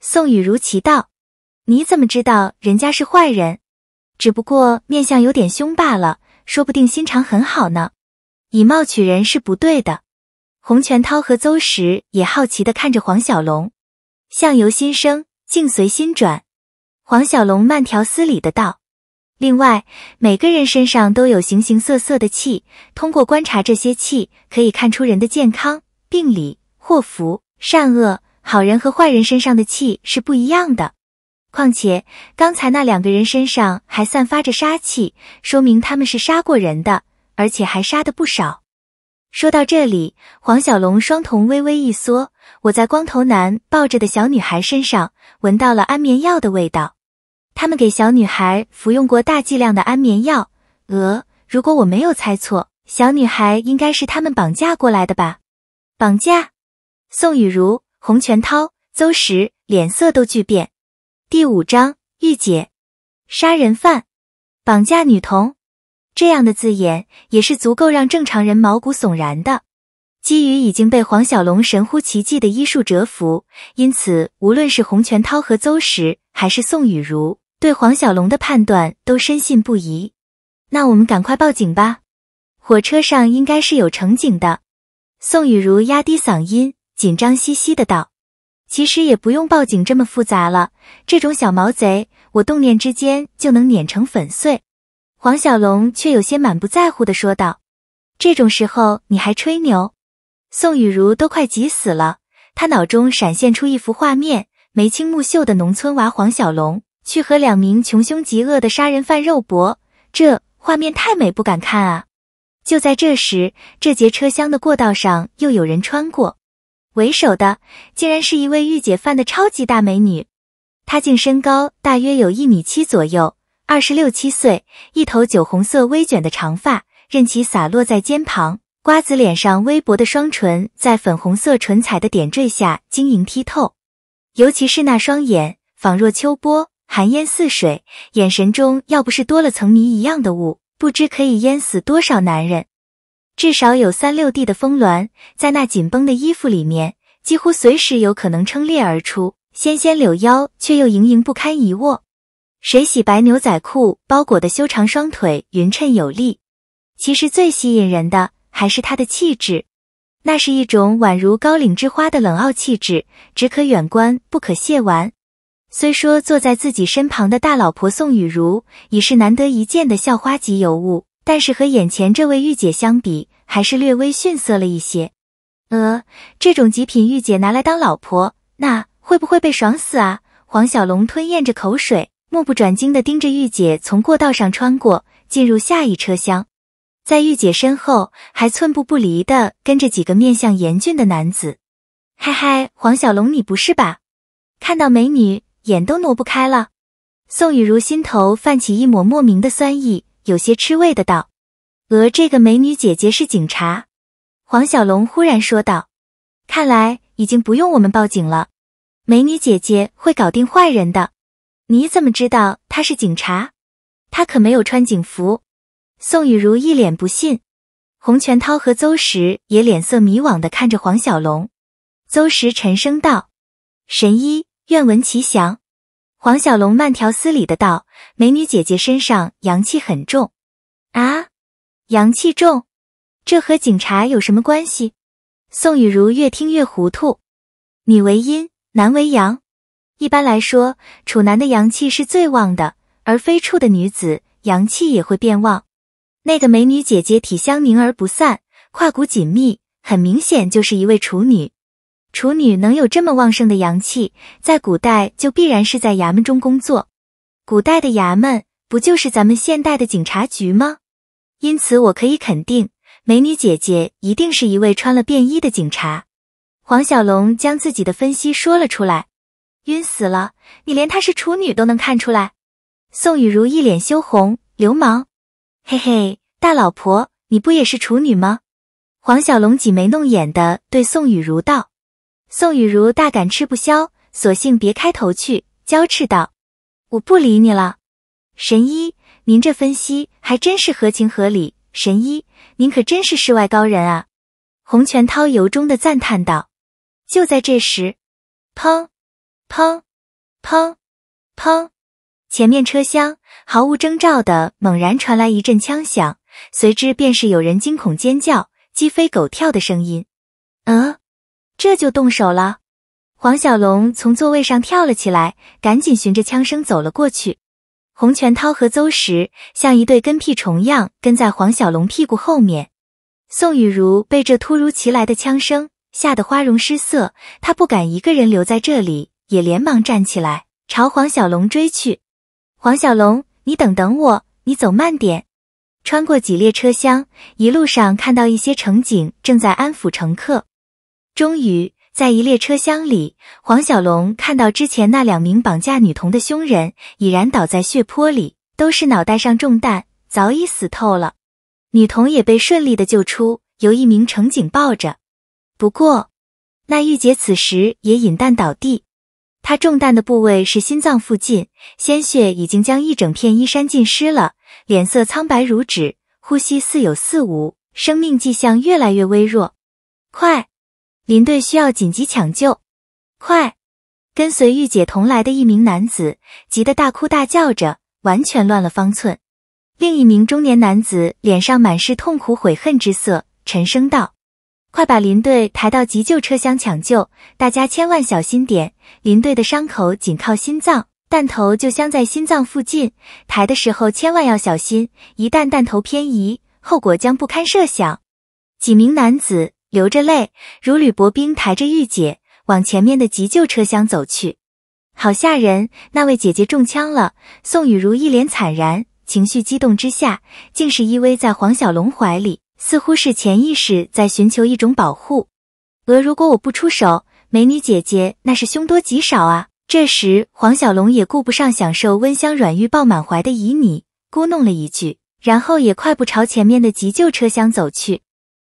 宋雨如奇道：“你怎么知道人家是坏人？只不过面相有点凶罢了，说不定心肠很好呢。以貌取人是不对的。”洪全涛和邹石也好奇的看着黄小龙。相由心生，境随心转。黄小龙慢条斯理的道：“另外，每个人身上都有形形色色的气，通过观察这些气，可以看出人的健康、病理、祸福、善恶。好人和坏人身上的气是不一样的。况且，刚才那两个人身上还散发着杀气，说明他们是杀过人的，而且还杀的不少。”说到这里，黄小龙双瞳微微一缩。我在光头男抱着的小女孩身上闻到了安眠药的味道，他们给小女孩服用过大剂量的安眠药。呃，如果我没有猜错，小女孩应该是他们绑架过来的吧？绑架！宋雨如、洪全涛、邹石脸色都巨变。第五章：御姐、杀人犯、绑架女童，这样的字眼也是足够让正常人毛骨悚然的。基于已经被黄小龙神乎其技的医术折服，因此无论是洪拳涛和邹石，还是宋雨如，对黄小龙的判断都深信不疑。那我们赶快报警吧，火车上应该是有乘警的。宋雨如压低嗓音，紧张兮兮的道：“其实也不用报警这么复杂了，这种小毛贼，我动念之间就能碾成粉碎。”黄小龙却有些满不在乎的说道：“这种时候你还吹牛？”宋雨茹都快急死了，她脑中闪现出一幅画面：眉清目秀的农村娃黄小龙去和两名穷凶极恶的杀人犯肉搏，这画面太美，不敢看啊！就在这时，这节车厢的过道上又有人穿过，为首的竟然是一位御姐范的超级大美女，她净身高大约有一米七左右，二十六七岁，一头酒红色微卷的长发任其洒落在肩旁。瓜子脸上微薄的双唇，在粉红色唇彩的点缀下晶莹剔透，尤其是那双眼，仿若秋波，含烟似水，眼神中要不是多了层谜一样的雾，不知可以淹死多少男人。至少有三六 D 的峰峦，在那紧绷的衣服里面，几乎随时有可能撑裂而出。纤纤柳腰却又盈盈不堪一握，水洗白牛仔裤包裹的修长双腿匀称有力。其实最吸引人的。还是她的气质，那是一种宛如高岭之花的冷傲气质，只可远观不可亵玩。虽说坐在自己身旁的大老婆宋雨如已是难得一见的校花级尤物，但是和眼前这位御姐相比，还是略微逊色了一些。呃，这种极品御姐拿来当老婆，那会不会被爽死啊？黄小龙吞咽着口水，目不转睛地盯着御姐从过道上穿过，进入下一车厢。在玉姐身后，还寸步不离的跟着几个面相严峻的男子。嗨嗨，黄小龙，你不是吧？看到美女，眼都挪不开了。宋雨如心头泛起一抹莫名的酸意，有些吃味的道：“呃，这个美女姐姐是警察。”黄小龙忽然说道：“看来已经不用我们报警了，美女姐姐会搞定坏人的。你怎么知道她是警察？她可没有穿警服。”宋雨如一脸不信，洪全涛和邹石也脸色迷惘的看着黄小龙。邹石沉声道：“神医，愿闻其详。”黄小龙慢条斯理的道：“美女姐姐身上阳气很重啊，阳气重，这和警察有什么关系？”宋雨如越听越糊涂：“女为阴，男为阳，一般来说，处男的阳气是最旺的，而非处的女子阳气也会变旺。”那个美女姐姐体香凝而不散，胯骨紧密，很明显就是一位处女。处女能有这么旺盛的阳气，在古代就必然是在衙门中工作。古代的衙门不就是咱们现代的警察局吗？因此，我可以肯定，美女姐姐一定是一位穿了便衣的警察。黄小龙将自己的分析说了出来。晕死了，你连她是处女都能看出来？宋雨如一脸羞红，流氓。嘿嘿，大老婆，你不也是处女吗？黄小龙挤眉弄眼的对宋雨如道。宋雨如大感吃不消，索性别开头去，娇斥道：“我不理你了。”神医，您这分析还真是合情合理。神医，您可真是世外高人啊！洪拳涛由衷的赞叹道。就在这时，砰砰砰砰。前面车厢毫无征兆的猛然传来一阵枪响，随之便是有人惊恐尖叫、鸡飞狗跳的声音。嗯，这就动手了！黄小龙从座位上跳了起来，赶紧循着枪声走了过去。洪拳涛和邹石像一对跟屁虫样跟在黄小龙屁股后面。宋雨如被这突如其来的枪声吓得花容失色，她不敢一个人留在这里，也连忙站起来朝黄小龙追去。黄小龙，你等等我，你走慢点。穿过几列车厢，一路上看到一些乘警正在安抚乘客。终于，在一列车厢里，黄小龙看到之前那两名绑架女童的凶人已然倒在血泊里，都是脑袋上中弹，早已死透了。女童也被顺利的救出，由一名乘警抱着。不过，那玉姐此时也饮弹倒地。他中弹的部位是心脏附近，鲜血已经将一整片衣衫浸湿了，脸色苍白如纸，呼吸似有似无，生命迹象越来越微弱。快，林队需要紧急抢救！快，跟随御姐同来的一名男子急得大哭大叫着，完全乱了方寸。另一名中年男子脸上满是痛苦悔恨之色，沉声道。快把林队抬到急救车厢抢救！大家千万小心点，林队的伤口紧靠心脏，弹头就镶在心脏附近，抬的时候千万要小心，一旦弹头偏移，后果将不堪设想。几名男子流着泪，如履薄冰，抬着御姐往前面的急救车厢走去。好吓人！那位姐姐中枪了。宋雨如一脸惨然，情绪激动之下，竟是依偎在黄小龙怀里。似乎是潜意识在寻求一种保护。鹅，如果我不出手，美女姐姐那是凶多吉少啊！这时，黄小龙也顾不上享受温香软玉抱满怀的旖旎，咕哝了一句，然后也快步朝前面的急救车厢走去。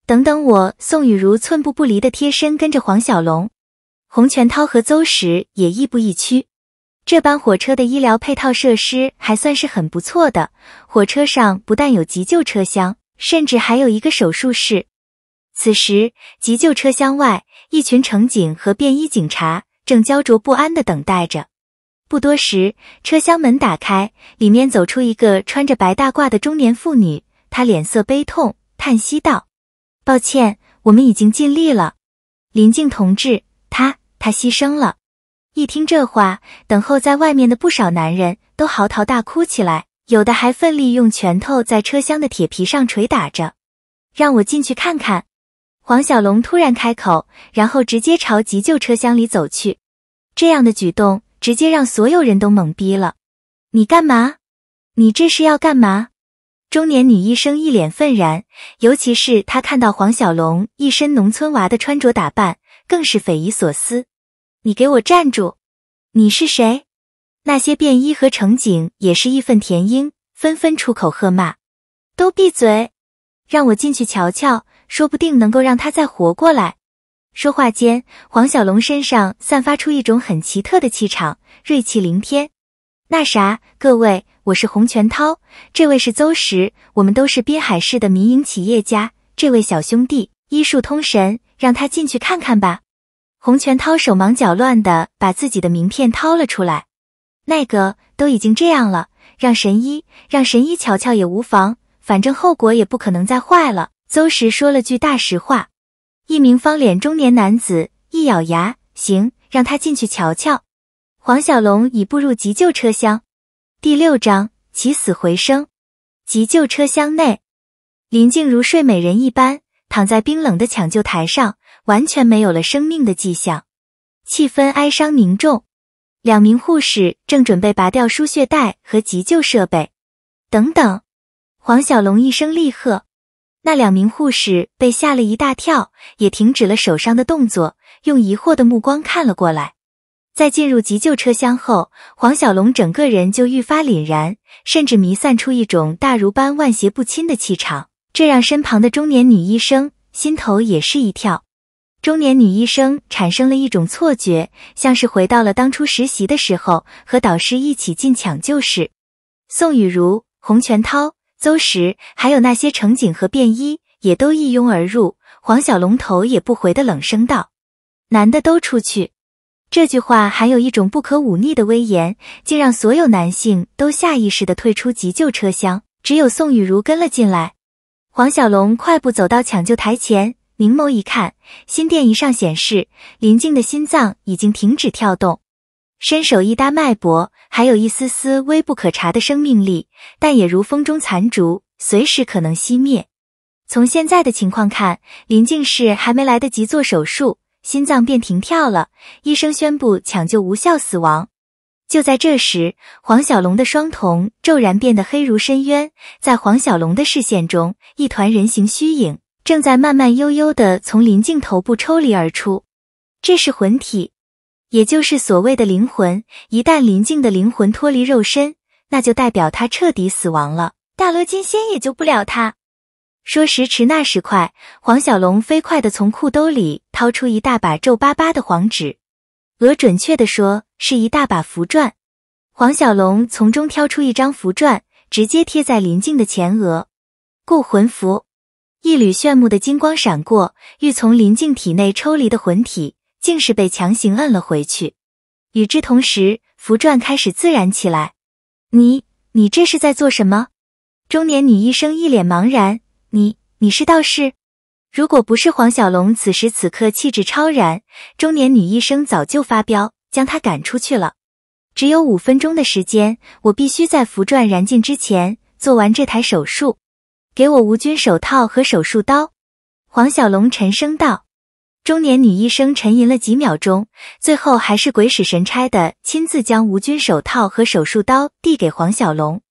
等等我！宋雨如寸步不离的贴身跟着黄小龙，洪全涛和邹石也亦步亦趋。这班火车的医疗配套设施还算是很不错的，火车上不但有急救车厢。甚至还有一个手术室。此时，急救车厢外，一群乘警和便衣警察正焦灼不安地等待着。不多时，车厢门打开，里面走出一个穿着白大褂的中年妇女，她脸色悲痛，叹息道：“抱歉，我们已经尽力了，林静同志，他他牺牲了。”一听这话，等候在外面的不少男人都嚎啕大哭起来。有的还奋力用拳头在车厢的铁皮上捶打着，让我进去看看。黄小龙突然开口，然后直接朝急救车厢里走去。这样的举动直接让所有人都懵逼了。你干嘛？你这是要干嘛？中年女医生一脸愤然，尤其是她看到黄小龙一身农村娃的穿着打扮，更是匪夷所思。你给我站住！你是谁？那些便衣和乘警也是义愤填膺，纷纷出口喝骂：“都闭嘴，让我进去瞧瞧，说不定能够让他再活过来。”说话间，黄小龙身上散发出一种很奇特的气场，锐气凌天。那啥，各位，我是洪全涛，这位是邹石，我们都是滨海市的民营企业家。这位小兄弟医术通神，让他进去看看吧。洪全涛手忙脚乱地把自己的名片掏了出来。那个都已经这样了，让神医让神医瞧瞧也无妨，反正后果也不可能再坏了。邹石说了句大实话。一名方脸中年男子一咬牙：“行，让他进去瞧瞧。”黄小龙已步入急救车厢。第六章起死回生。急救车厢内，林静如睡美人一般躺在冰冷的抢救台上，完全没有了生命的迹象，气氛哀伤凝重。两名护士正准备拔掉输血袋和急救设备，等等！黄小龙一声厉喝，那两名护士被吓了一大跳，也停止了手上的动作，用疑惑的目光看了过来。在进入急救车厢后，黄小龙整个人就愈发凛然，甚至弥散出一种大如般万邪不侵的气场，这让身旁的中年女医生心头也是一跳。中年女医生产生了一种错觉，像是回到了当初实习的时候，和导师一起进抢救室。宋雨如、洪全涛、邹石，还有那些乘警和便衣，也都一拥而入。黄小龙头也不回的冷声道：“男的都出去。”这句话含有一种不可忤逆的威严，竟让所有男性都下意识的退出急救车厢。只有宋雨如跟了进来。黄小龙快步走到抢救台前。凝眸一看，心电仪上显示林静的心脏已经停止跳动。伸手一搭脉搏，还有一丝丝微不可察的生命力，但也如风中残烛，随时可能熄灭。从现在的情况看，林静是还没来得及做手术，心脏便停跳了。医生宣布抢救无效，死亡。就在这时，黄小龙的双瞳骤然变得黑如深渊。在黄小龙的视线中，一团人形虚影。正在慢慢悠悠的从林静头部抽离而出，这是魂体，也就是所谓的灵魂。一旦林静的灵魂脱离肉身，那就代表他彻底死亡了。大罗金仙也救不了他。说时迟，那时快，黄小龙飞快的从裤兜里掏出一大把皱巴巴的黄纸，鹅准确的说是一大把符篆。黄小龙从中挑出一张符篆，直接贴在林静的前额，故魂符。一缕炫目的金光闪过，欲从林静体内抽离的魂体，竟是被强行摁了回去。与之同时，符篆开始自燃起来。你，你这是在做什么？中年女医生一脸茫然。你，你是道士？如果不是黄小龙此时此刻气质超然，中年女医生早就发飙，将他赶出去了。只有五分钟的时间，我必须在符篆燃尽之前做完这台手术。给我无菌手套和手术刀，黄小龙沉声道。中年女医生沉吟了几秒钟，最后还是鬼使神差的亲自将无菌手套和手术刀递给黄小龙。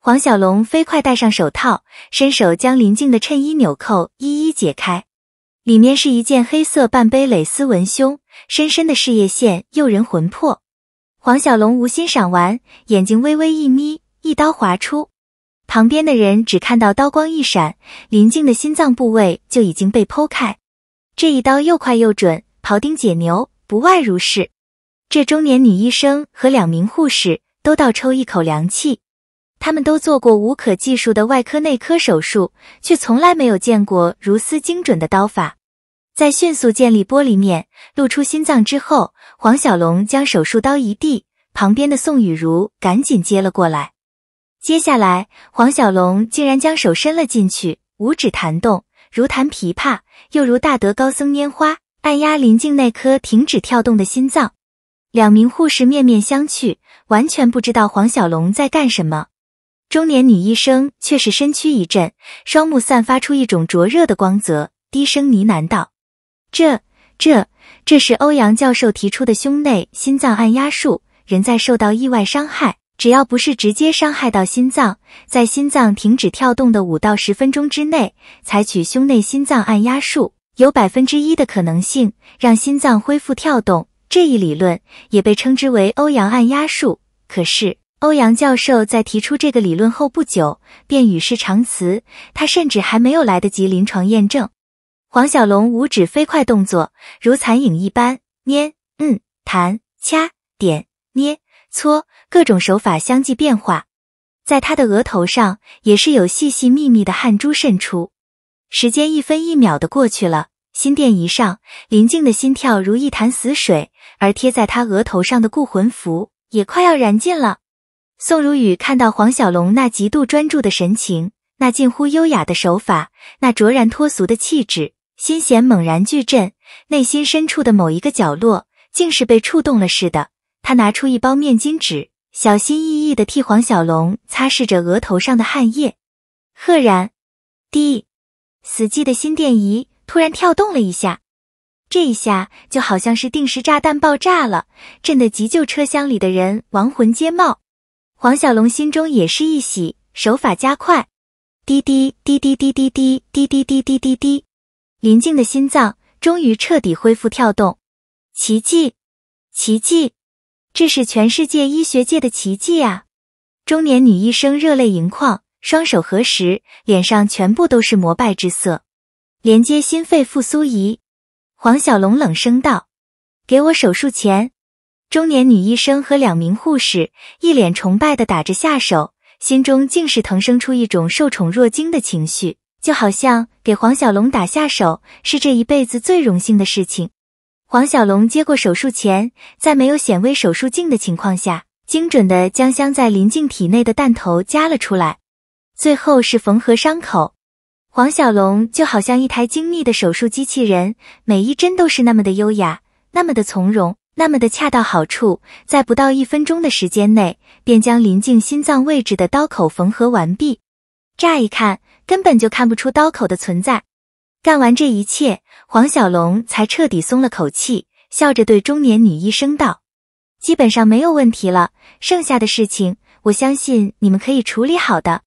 黄小龙飞快戴上手套，伸手将林静的衬衣纽扣一一解开，里面是一件黑色半杯蕾丝文胸，深深的事业线诱人魂魄。黄小龙无心赏玩，眼睛微微一眯，一刀划出。旁边的人只看到刀光一闪，林静的心脏部位就已经被剖开。这一刀又快又准，庖丁解牛不外如是。这中年女医生和两名护士都倒抽一口凉气，他们都做过无可计数的外科、内科手术，却从来没有见过如斯精准的刀法。在迅速建立玻璃面、露出心脏之后，黄小龙将手术刀一递，旁边的宋雨茹赶紧接了过来。接下来，黄小龙竟然将手伸了进去，五指弹动，如弹琵琶，又如大德高僧拈花，按压林静那颗停止跳动的心脏。两名护士面面相觑，完全不知道黄小龙在干什么。中年女医生却是身躯一震，双目散发出一种灼热的光泽，低声呢喃道：“这、这、这是欧阳教授提出的胸内心脏按压术，人在受到意外伤害。”只要不是直接伤害到心脏，在心脏停止跳动的五到十分钟之内，采取胸内心脏按压术，有百分之一的可能性让心脏恢复跳动。这一理论也被称之为欧阳按压术。可是，欧阳教授在提出这个理论后不久便与世长辞，他甚至还没有来得及临床验证。黄小龙五指飞快动作，如残影一般，捏、嗯、弹、掐、点、捏、搓。各种手法相继变化，在他的额头上也是有细细密密的汗珠渗出。时间一分一秒的过去了，心电仪上林静的心跳如一潭死水，而贴在他额头上的固魂符也快要燃尽了。宋如雨看到黄小龙那极度专注的神情，那近乎优雅的手法，那卓然脱俗的气质，心弦猛然巨震，内心深处的某一个角落竟是被触动了似的。他拿出一包面巾纸。小心翼翼地替黄小龙擦拭着额头上的汗液，赫然，滴，死寂的心电仪突然跳动了一下，这一下就好像是定时炸弹爆炸了，震得急救车厢里的人亡魂皆冒。黄小龙心中也是一喜，手法加快，滴滴滴滴滴滴滴滴滴滴滴滴滴，林静的心脏终于彻底恢复跳动，奇迹，奇迹。这是全世界医学界的奇迹啊！中年女医生热泪盈眶，双手合十，脸上全部都是膜拜之色。连接心肺复苏仪，黄小龙冷声道：“给我手术钱！”中年女医生和两名护士一脸崇拜的打着下手，心中竟是腾生出一种受宠若惊的情绪，就好像给黄小龙打下手是这一辈子最荣幸的事情。黄小龙接过手术钳，在没有显微手术镜的情况下，精准的将镶在林静体内的弹头夹了出来。最后是缝合伤口。黄小龙就好像一台精密的手术机器人，每一针都是那么的优雅，那么的从容，那么的恰到好处。在不到一分钟的时间内，便将林静心脏位置的刀口缝合完毕。乍一看，根本就看不出刀口的存在。干完这一切，黄小龙才彻底松了口气，笑着对中年女医生道：“基本上没有问题了，剩下的事情我相信你们可以处理好的。”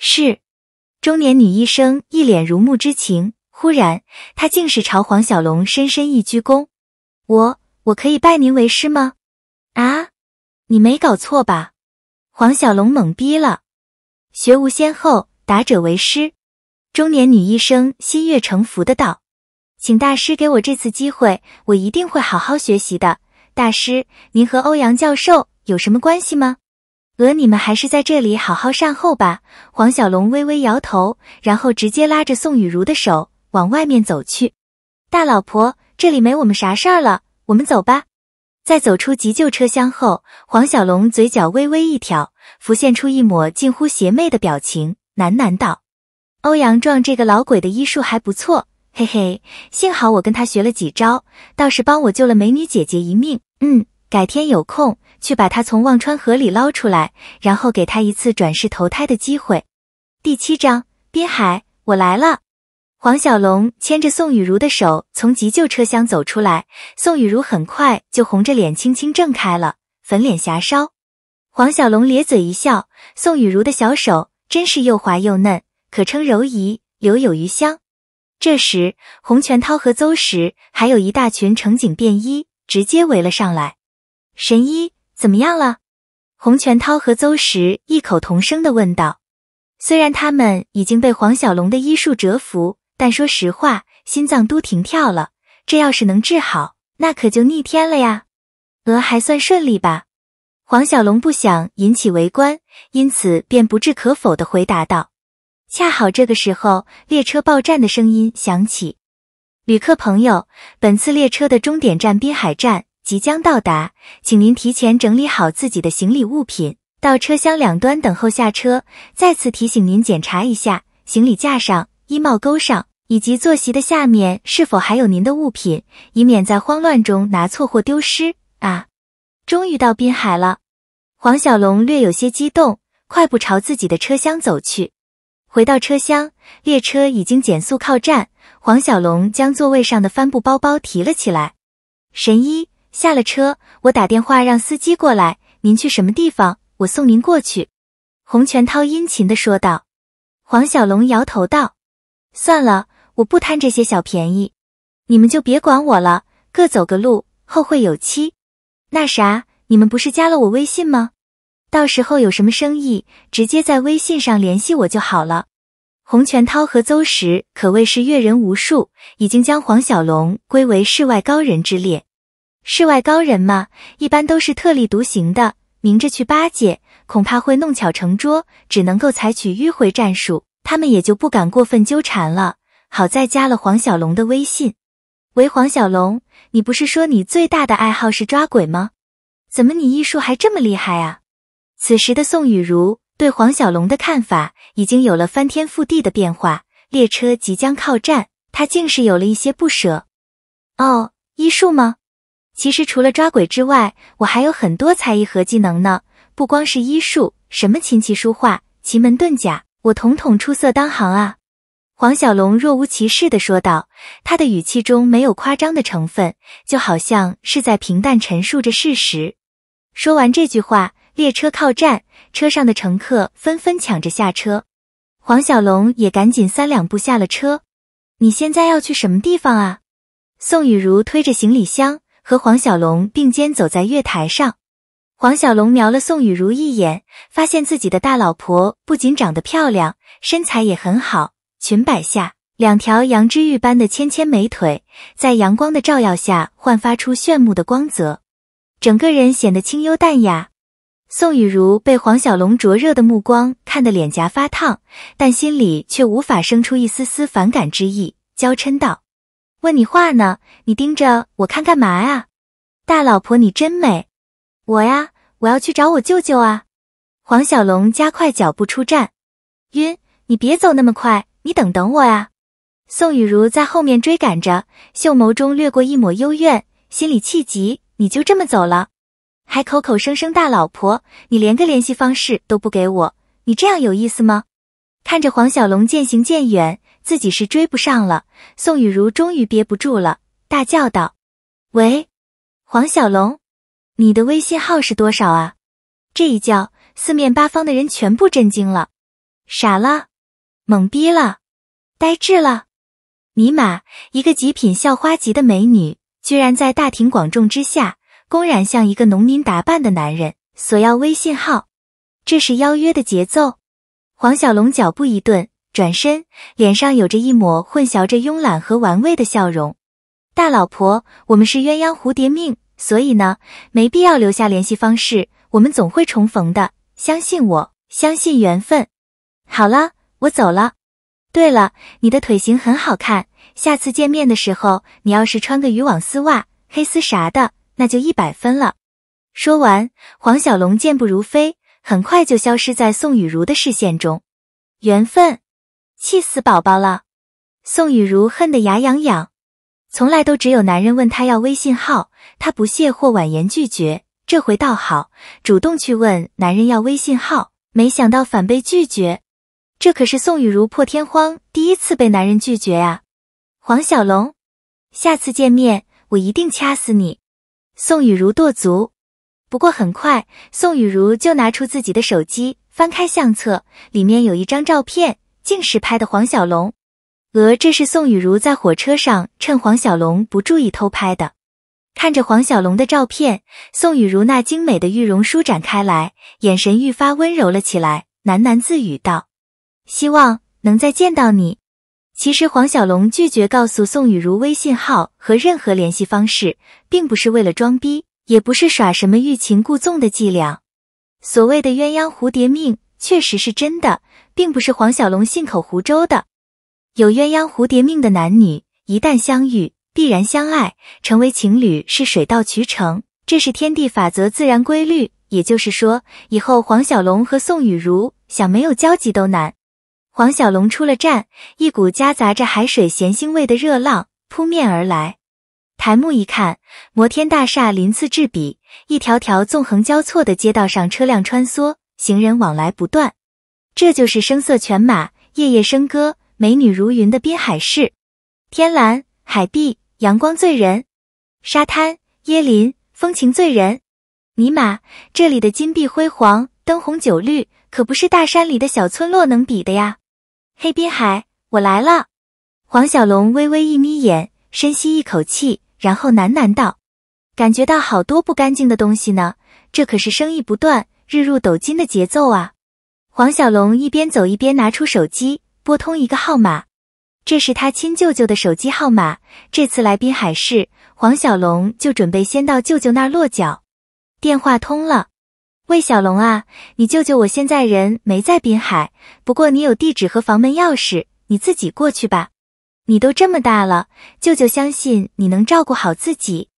是。中年女医生一脸如沐之情，忽然，她竟是朝黄小龙深深一鞠躬：“我我可以拜您为师吗？”啊！你没搞错吧？黄小龙懵逼了。学无先后，达者为师。中年女医生心悦诚服的道：“请大师给我这次机会，我一定会好好学习的。大师，您和欧阳教授有什么关系吗？额，你们还是在这里好好善后吧。”黄小龙微微摇头，然后直接拉着宋雨茹的手往外面走去。“大老婆，这里没我们啥事儿了，我们走吧。”在走出急救车厢后，黄小龙嘴角微微一挑，浮现出一抹近乎邪魅的表情，喃喃道。欧阳壮这个老鬼的医术还不错，嘿嘿，幸好我跟他学了几招，倒是帮我救了美女姐姐一命。嗯，改天有空去把他从忘川河里捞出来，然后给他一次转世投胎的机会。第七章，滨海，我来了。黄小龙牵着宋雨茹的手从急救车厢走出来，宋雨茹很快就红着脸轻轻挣开了，粉脸霞烧。黄小龙咧嘴一笑，宋雨茹的小手真是又滑又嫩。可称柔仪留有余香。这时，洪拳涛和邹石还有一大群乘警便衣直接围了上来。神医怎么样了？洪拳涛和邹石异口同声地问道。虽然他们已经被黄小龙的医术折服，但说实话，心脏都停跳了。这要是能治好，那可就逆天了呀！鹅还算顺利吧？黄小龙不想引起围观，因此便不置可否地回答道。恰好这个时候，列车报站的声音响起。旅客朋友，本次列车的终点站滨海站即将到达，请您提前整理好自己的行李物品，到车厢两端等候下车。再次提醒您，检查一下行李架上、衣帽钩上以及坐席的下面是否还有您的物品，以免在慌乱中拿错或丢失啊！终于到滨海了，黄小龙略有些激动，快步朝自己的车厢走去。回到车厢，列车已经减速靠站。黄小龙将座位上的帆布包包提了起来。神医下了车，我打电话让司机过来。您去什么地方？我送您过去。洪全涛殷勤的说道。黄小龙摇头道：“算了，我不贪这些小便宜，你们就别管我了，各走各路，后会有期。那啥，你们不是加了我微信吗？”到时候有什么生意，直接在微信上联系我就好了。洪拳涛和邹石可谓是阅人无数，已经将黄小龙归为世外高人之列。世外高人嘛，一般都是特立独行的，明着去巴结，恐怕会弄巧成拙，只能够采取迂回战术。他们也就不敢过分纠缠了。好在加了黄小龙的微信。喂，黄小龙，你不是说你最大的爱好是抓鬼吗？怎么你医术还这么厉害啊？此时的宋雨如对黄小龙的看法已经有了翻天覆地的变化。列车即将靠站，她竟是有了一些不舍。哦，医术吗？其实除了抓鬼之外，我还有很多才艺和技能呢。不光是医术，什么琴棋书画、奇门遁甲，我统统出色当行啊！黄小龙若无其事地说道，他的语气中没有夸张的成分，就好像是在平淡陈述着事实。说完这句话。列车靠站，车上的乘客纷纷抢着下车，黄小龙也赶紧三两步下了车。你现在要去什么地方啊？宋雨如推着行李箱，和黄小龙并肩走在月台上。黄小龙瞄了宋雨如一眼，发现自己的大老婆不仅长得漂亮，身材也很好，裙摆下两条羊脂玉般的纤纤美腿，在阳光的照耀下焕发出炫目的光泽，整个人显得清幽淡雅。宋雨如被黄小龙灼热的目光看得脸颊发烫，但心里却无法生出一丝丝反感之意，娇嗔道：“问你话呢，你盯着我看干嘛呀？大老婆你真美。”“我呀，我要去找我舅舅啊。”黄小龙加快脚步出站，晕，你别走那么快，你等等我啊！宋雨如在后面追赶着，秀眸中掠过一抹幽怨，心里气急：“你就这么走了？”还口口声声大老婆，你连个联系方式都不给我，你这样有意思吗？看着黄小龙渐行渐远，自己是追不上了。宋雨如终于憋不住了，大叫道：“喂，黄小龙，你的微信号是多少啊？”这一叫，四面八方的人全部震惊了，傻了，懵逼了，呆滞了。尼玛，一个极品校花级的美女，居然在大庭广众之下……公然向一个农民打扮的男人索要微信号，这是邀约的节奏。黄小龙脚步一顿，转身，脸上有着一抹混淆着慵懒和玩味的笑容。大老婆，我们是鸳鸯蝴蝶命，所以呢，没必要留下联系方式，我们总会重逢的，相信我，相信缘分。好了，我走了。对了，你的腿型很好看，下次见面的时候，你要是穿个渔网丝袜、黑丝啥的。那就一百分了。说完，黄小龙健步如飞，很快就消失在宋雨如的视线中。缘分，气死宝宝了！宋雨如恨得牙痒痒。从来都只有男人问她要微信号，她不屑或婉言拒绝。这回倒好，主动去问男人要微信号，没想到反被拒绝。这可是宋雨如破天荒第一次被男人拒绝啊！黄小龙，下次见面我一定掐死你！宋雨如跺足，不过很快，宋雨如就拿出自己的手机，翻开相册，里面有一张照片，竟是拍的黄小龙。呃，这是宋雨如在火车上趁黄小龙不注意偷拍的。看着黄小龙的照片，宋雨如那精美的玉容舒展开来，眼神愈发温柔了起来，喃喃自语道：“希望能再见到你。”其实黄小龙拒绝告诉宋雨如微信号和任何联系方式，并不是为了装逼，也不是耍什么欲擒故纵的伎俩。所谓的鸳鸯蝴蝶命确实是真的，并不是黄小龙信口胡诌的。有鸳鸯蝴蝶命的男女，一旦相遇，必然相爱，成为情侣是水到渠成，这是天地法则、自然规律。也就是说，以后黄小龙和宋雨如想没有交集都难。黄小龙出了站，一股夹杂着海水咸腥味的热浪扑面而来。抬目一看，摩天大厦鳞次栉比，一条条纵横交错的街道上车辆穿梭，行人往来不断。这就是声色犬马、夜夜笙歌、美女如云的滨海市。天蓝海碧，阳光醉人，沙滩椰林，风情醉人。尼玛，这里的金碧辉煌、灯红酒绿，可不是大山里的小村落能比的呀！黑滨海，我来了。黄小龙微微一眯眼，深吸一口气，然后喃喃道：“感觉到好多不干净的东西呢。这可是生意不断、日入斗金的节奏啊！”黄小龙一边走一边拿出手机，拨通一个号码，这是他亲舅舅的手机号码。这次来滨海市，黄小龙就准备先到舅舅那儿落脚。电话通了。魏小龙啊，你舅舅我现在人没在滨海，不过你有地址和房门钥匙，你自己过去吧。你都这么大了，舅舅相信你能照顾好自己。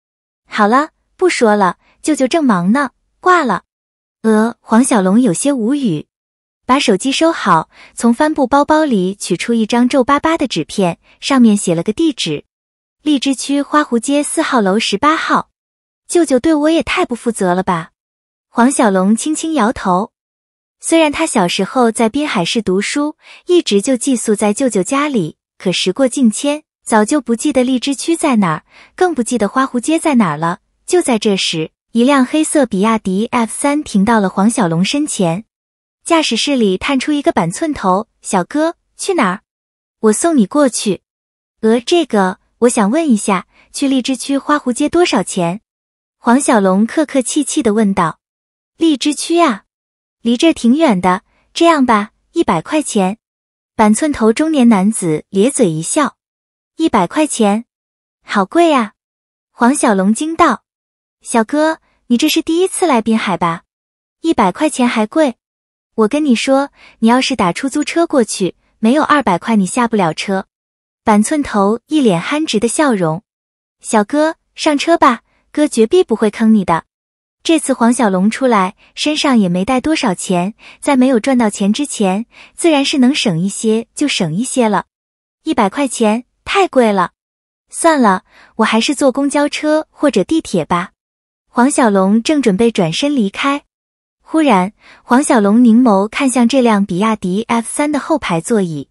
好了，不说了，舅舅正忙呢，挂了。呃，黄小龙有些无语，把手机收好，从帆布包包里取出一张皱巴巴的纸片，上面写了个地址：荔枝区花湖街四号楼十八号。舅舅对我也太不负责了吧？黄小龙轻轻摇头，虽然他小时候在滨海市读书，一直就寄宿在舅舅家里，可时过境迁，早就不记得荔枝区在哪，更不记得花湖街在哪了。就在这时，一辆黑色比亚迪 F 三停到了黄小龙身前，驾驶室里探出一个板寸头，小哥，去哪儿？我送你过去。呃，这个我想问一下，去荔枝区花湖街多少钱？黄小龙客客气气的问道。荔枝区啊，离这挺远的。这样吧，一百块钱。板寸头中年男子咧嘴一笑，一百块钱，好贵啊！黄小龙惊道：“小哥，你这是第一次来滨海吧？一百块钱还贵？我跟你说，你要是打出租车过去，没有二百块你下不了车。”板寸头一脸憨直的笑容：“小哥，上车吧，哥绝壁不会坑你的。”这次黄小龙出来，身上也没带多少钱，在没有赚到钱之前，自然是能省一些就省一些了。一百块钱太贵了，算了，我还是坐公交车或者地铁吧。黄小龙正准备转身离开，忽然，黄小龙凝眸看向这辆比亚迪 F 三的后排座椅，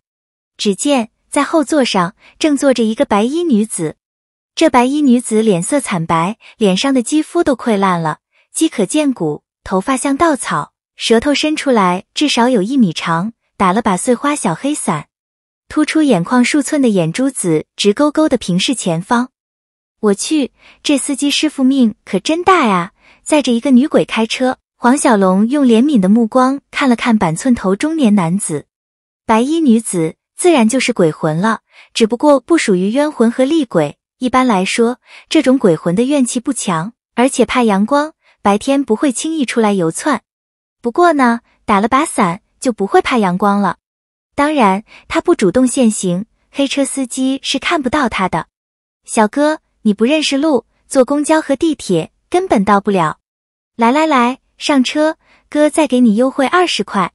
只见在后座上正坐着一个白衣女子。这白衣女子脸色惨白，脸上的肌肤都溃烂了。鸡可见骨，头发像稻草，舌头伸出来至少有一米长，打了把碎花小黑伞，突出眼眶数寸的眼珠子直勾勾的平视前方。我去，这司机师傅命可真大呀，载着一个女鬼开车。黄小龙用怜悯的目光看了看板寸头中年男子，白衣女子自然就是鬼魂了，只不过不属于冤魂和厉鬼。一般来说，这种鬼魂的怨气不强，而且怕阳光。白天不会轻易出来游窜，不过呢，打了把伞就不会怕阳光了。当然，他不主动限行，黑车司机是看不到他的。小哥，你不认识路，坐公交和地铁根本到不了。来来来，上车，哥再给你优惠二十块。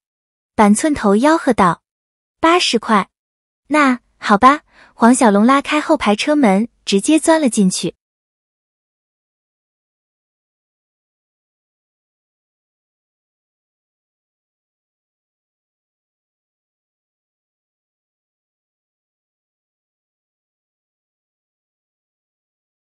板寸头吆喝道：“八十块，那好吧。”黄小龙拉开后排车门，直接钻了进去。